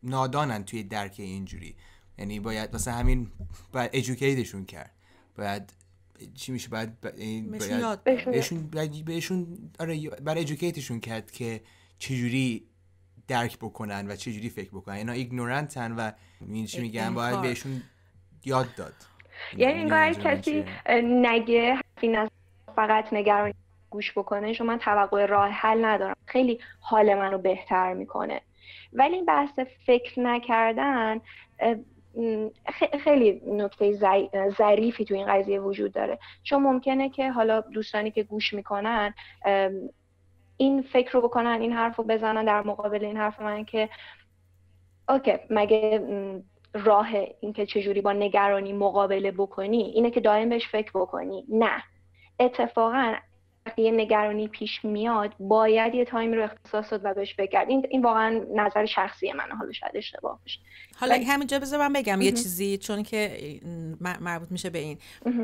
نادانن توی درک اینجوری یعنی باید مثلا همین باید ایژوکیتشون کرد باید چی میشه باید, بهشون بهشون آره، برای ایژوکیتشون کرد که چجوری درک بکنن و چجوری فکر بکنن اینا ایگنورنتن و این چی میگن باید بهشون یاد داد یعنی, یعنی انگار کسی نگه این فقط نگران گوش بکنه شما من توقع راه حل ندارم خیلی حال منو بهتر میکنه ولی این بحث فکر نکردن خیلی نکته ظریفی تو این قضیه وجود داره چون ممکنه که حالا دوستانی که گوش میکنن این فکر رو بکنن این حرف رو بزنن در مقابل این حرف من که اوکی مگه راه اینکه چجوری با نگرانی مقابله بکنی اینه که دائم بهش فکر بکنی نه اتفاقا یه نگرانی پیش میاد باید یه تایم رو اختصاص داد و بهش بگرد این, این واقعا نظر شخصی من حالا شاید اشتباه باشه حالا و... همینجا بذار من بگم یه چیزی چون که مربوط میشه به این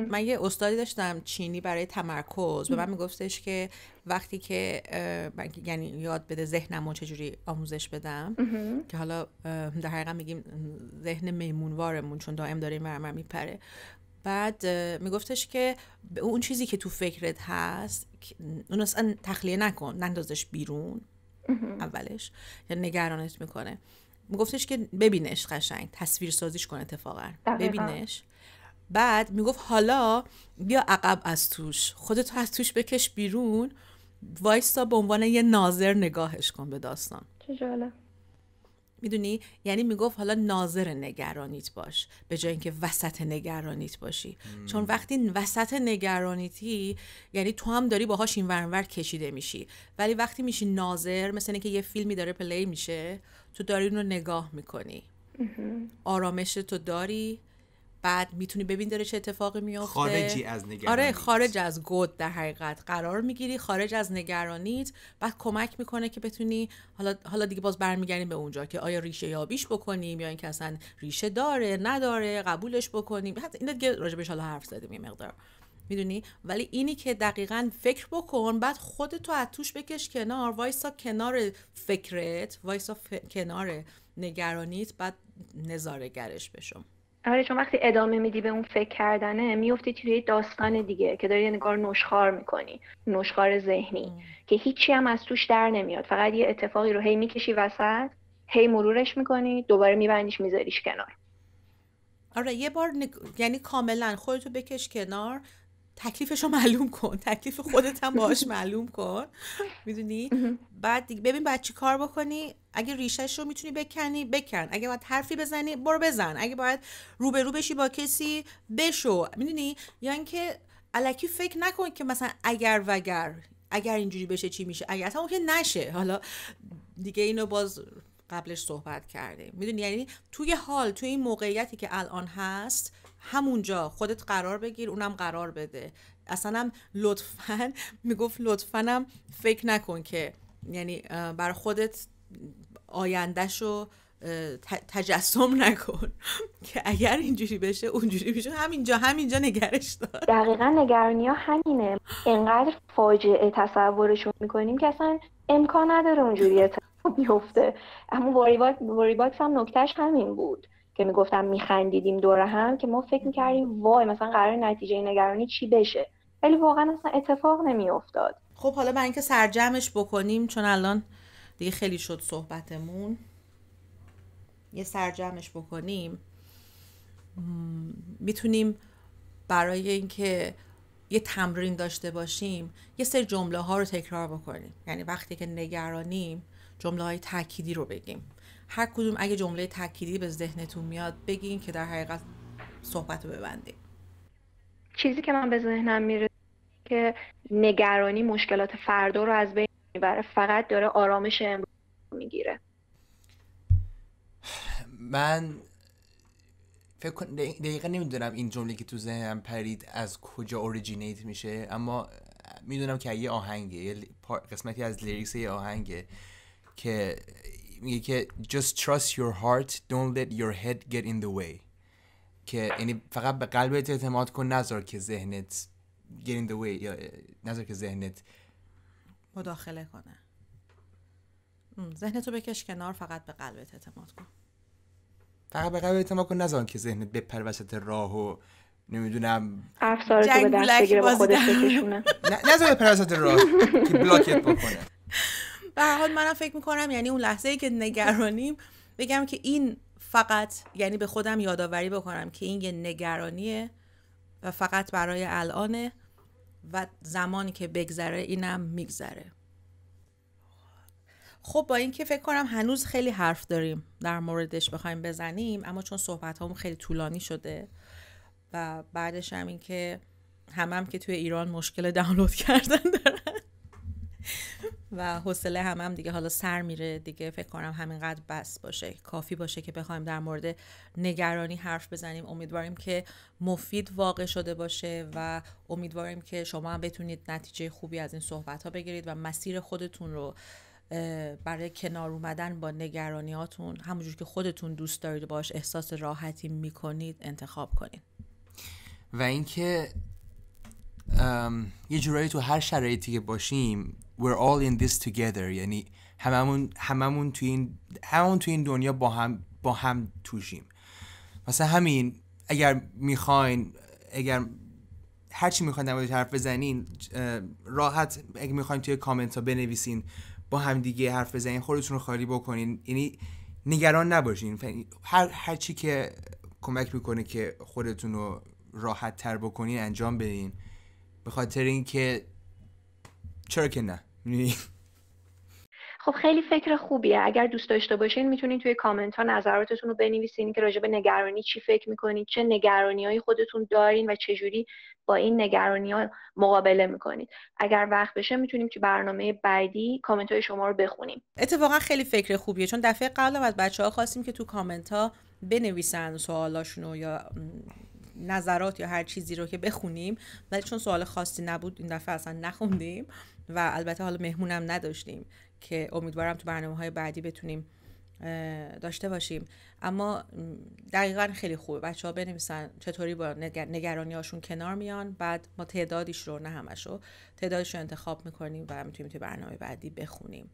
من یه استادی داشتم چینی برای تمرکز به من میگفتش که وقتی که یعنی یاد بده ذهنم رو چجوری آموزش بدم که حالا در حقیقت میگیم ذهن میمونوارمون چون دائم داره این ورمر میپره بعد میگفتش که اون چیزی که تو فکرت هست اون اصلا تخلیه نکن نندازش بیرون اولش یا یعنی نگرانت میکنه میگفتش که ببینش قشنگ تصویر سازیش کن اتفاقا ببینش بعد میگفت حالا بیا عقب از توش خودتو از توش بکش بیرون وایستا به عنوان یه ناظر نگاهش کن به داستان چه میدونی یعنی میگفت حالا ناظر نگرانیت باش به جای اینکه وسط نگرانیت باشی چون وقتی وسط نگرانیتی یعنی تو هم داری باهاش این ور کشیده میشی ولی وقتی میشی ناظر مثل اینکه یه فیلمی داره پلی میشه تو داری اون رو نگاه میکنی آرامش تو داری بعد میتونی ببین داره چه اتفاقی میفته خارجی از نگرانیت آره خارج از گود در حقیقت قرار میگیری خارج از نگرانیت بعد کمک میکنه که بتونی حالا حالا دیگه باز برمیگردیم به اونجا که آیا ریشه یابیش بکنیم یا اینکه اصلا ریشه داره نداره قبولش بکنیم حتی این دیگه راجبش حالا حرف زدیم یه مقدار میدونی ولی اینی که دقیقا فکر بکن بعد خودتو از توش بکش کنار وایسا کنار فکرت وایسا ف... کنار نگرانیت بعد گرش بشم آره چون وقتی ادامه میدی به اون فکر کردنه میفتی توی داستان دیگه که داری نگار نشخار میکنی نشخار ذهنی که هیچی هم از توش در نمیاد فقط یه اتفاقی رو هی میکشی وسط هی مرورش میکنی دوباره میبندیش میذاریش کنار آره یه بار یعنی کاملا خودتو بکش کنار تکلیفش رو معلوم کن تکلیف خودت هم باش معلوم کن میدونی بعد ببین بعد چی کار بکنی اگه ریشش رو میتونی بکنی بکن اگه باید حرفی بزنی برو بزن اگه باید رو بشی با کسی بشو میدونی یا اینکه الکی فکر نکن که مثلا اگر وگر اگر اینجوری بشه چی میشه اگر اصلا که نشه حالا دیگه اینو باز قبلش صحبت کرده میدونی یعنی توی حال توی این موقعیتی که الان هست همونجا خودت قرار بگیر اونم قرار بده اصلا هم لطفا میگفت لطفا فکر نکن که یعنی بر خودت آیندهش رو تجسم نکن که اگر اینجوری بشه اونجوری بشه همینجا همینجا نگرش دار دقیقا نگرانی ها همینه انقدر فاجعه تصورشون میکنیم که اصلا امکان نداره اونجوری اتفاق بیفته اما واریباکس هم نکتهش همین بود که میگفتم میخندیدیم دور هم که ما فکر میکردیم وای مثلا قرار نتیجه نگرانی چی بشه ولی واقعا اصلا اتفاق نمیافتاد خب حالا برای اینکه سرجمش بکنیم چون الان دیگه خیلی شد صحبتمون یه سرجمش بکنیم میتونیم برای اینکه یه تمرین داشته باشیم یه سری جمله ها رو تکرار بکنیم یعنی وقتی که نگرانیم جمله های تأکیدی رو بگیم هر کدوم اگه جمله تکیدی به ذهنتون میاد بگین که در حقیقت صحبت رو ببندیم چیزی که من به ذهنم میره که نگرانی مشکلات فردا رو از بین میبره فقط داره آرامش امروز میگیره من فکر دقیقا نمیدونم این جمله که تو ذهنم پرید از کجا اوریجینیت میشه اما میدونم که یه آهنگه یه قسمتی از لیریکس یه آهنگه که میگه که just trust your heart don't let your head get in the way که یعنی فقط به قلبت اعتماد کن نظر که ذهنت get in the way یا نذار که ذهنت مداخله کنه ذهنتو بکش کنار فقط به قلبت اعتماد کن فقط به قلبت اعتماد کن نذار که ذهنت به وسط راه و نمیدونم افسار به دست بگیره با خودش نذار راه که بلاکت بکنه به هر حال منم فکر میکنم یعنی اون لحظه ای که نگرانیم بگم که این فقط یعنی به خودم یادآوری بکنم که این یه نگرانیه و فقط برای الانه و زمانی که بگذره اینم میگذره خب با اینکه فکر کنم هنوز خیلی حرف داریم در موردش بخوایم بزنیم اما چون صحبت هم خیلی طولانی شده و بعدش هم اینکه همم که توی ایران مشکل دانلود کردن دارن و حوصله هم, هم دیگه حالا سر میره دیگه فکر کنم همینقدر بس باشه کافی باشه که بخوایم در مورد نگرانی حرف بزنیم امیدواریم که مفید واقع شده باشه و امیدواریم که شما هم بتونید نتیجه خوبی از این صحبت ها بگیرید و مسیر خودتون رو برای کنار اومدن با نگرانیاتون همونجور که خودتون دوست دارید باش احساس راحتی میکنید انتخاب کنید و اینکه یه جورایی تو هر شرایطی که باشیم we're all in this together یعنی هممون هممون تو این این دنیا با هم با هم توشیم مثلا همین اگر میخواین اگر هر چی میخواین در حرف بزنین راحت اگه میخواین توی کامنت ها بنویسین با دیگه حرف بزنین خودتون رو خالی بکنین یعنی نگران نباشین هر هر چی که کمک میکنه که خودتون رو راحت تر بکنین انجام بدین به خاطر اینکه چرا که نه خب خیلی فکر خوبیه اگر دوست داشته باشین میتونین توی کامنت ها نظراتتون رو بنویسین که راجب نگرانی چی فکر میکنین چه نگرانی های خودتون دارین و چجوری با این نگرانی ها مقابله میکنید اگر وقت بشه میتونیم که برنامه بعدی کامنت های شما رو بخونیم اتفاقا خیلی فکر خوبیه چون دفعه قبل از بچه ها خواستیم که تو کامنت ها بنویسن سوالاشونو یا نظرات یا هر چیزی رو که بخونیم ولی چون سوال خاصی نبود این دفعه اصلا نخوندیم و البته حالا مهمونم نداشتیم که امیدوارم تو برنامه های بعدی بتونیم داشته باشیم اما دقیقا خیلی خوبه بچه ها بنویسن چطوری با نگرانی هاشون کنار میان بعد ما تعدادیش رو نه همش رو رو انتخاب میکنیم و میتونیم توی برنامه بعدی بخونیم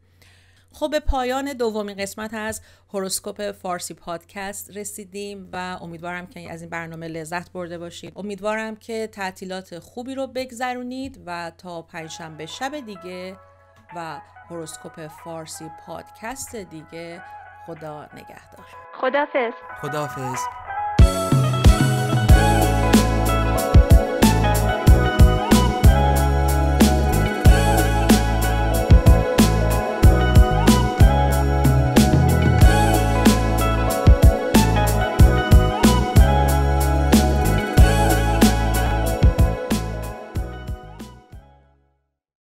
خب به پایان دومی قسمت از هوروسکوپ فارسی پادکست رسیدیم و امیدوارم که از این برنامه لذت برده باشید امیدوارم که تعطیلات خوبی رو بگذرونید و تا پنجشنبه شب دیگه و هوروسکوپ فارسی پادکست دیگه خدا نگهدار خدافظ خدافظ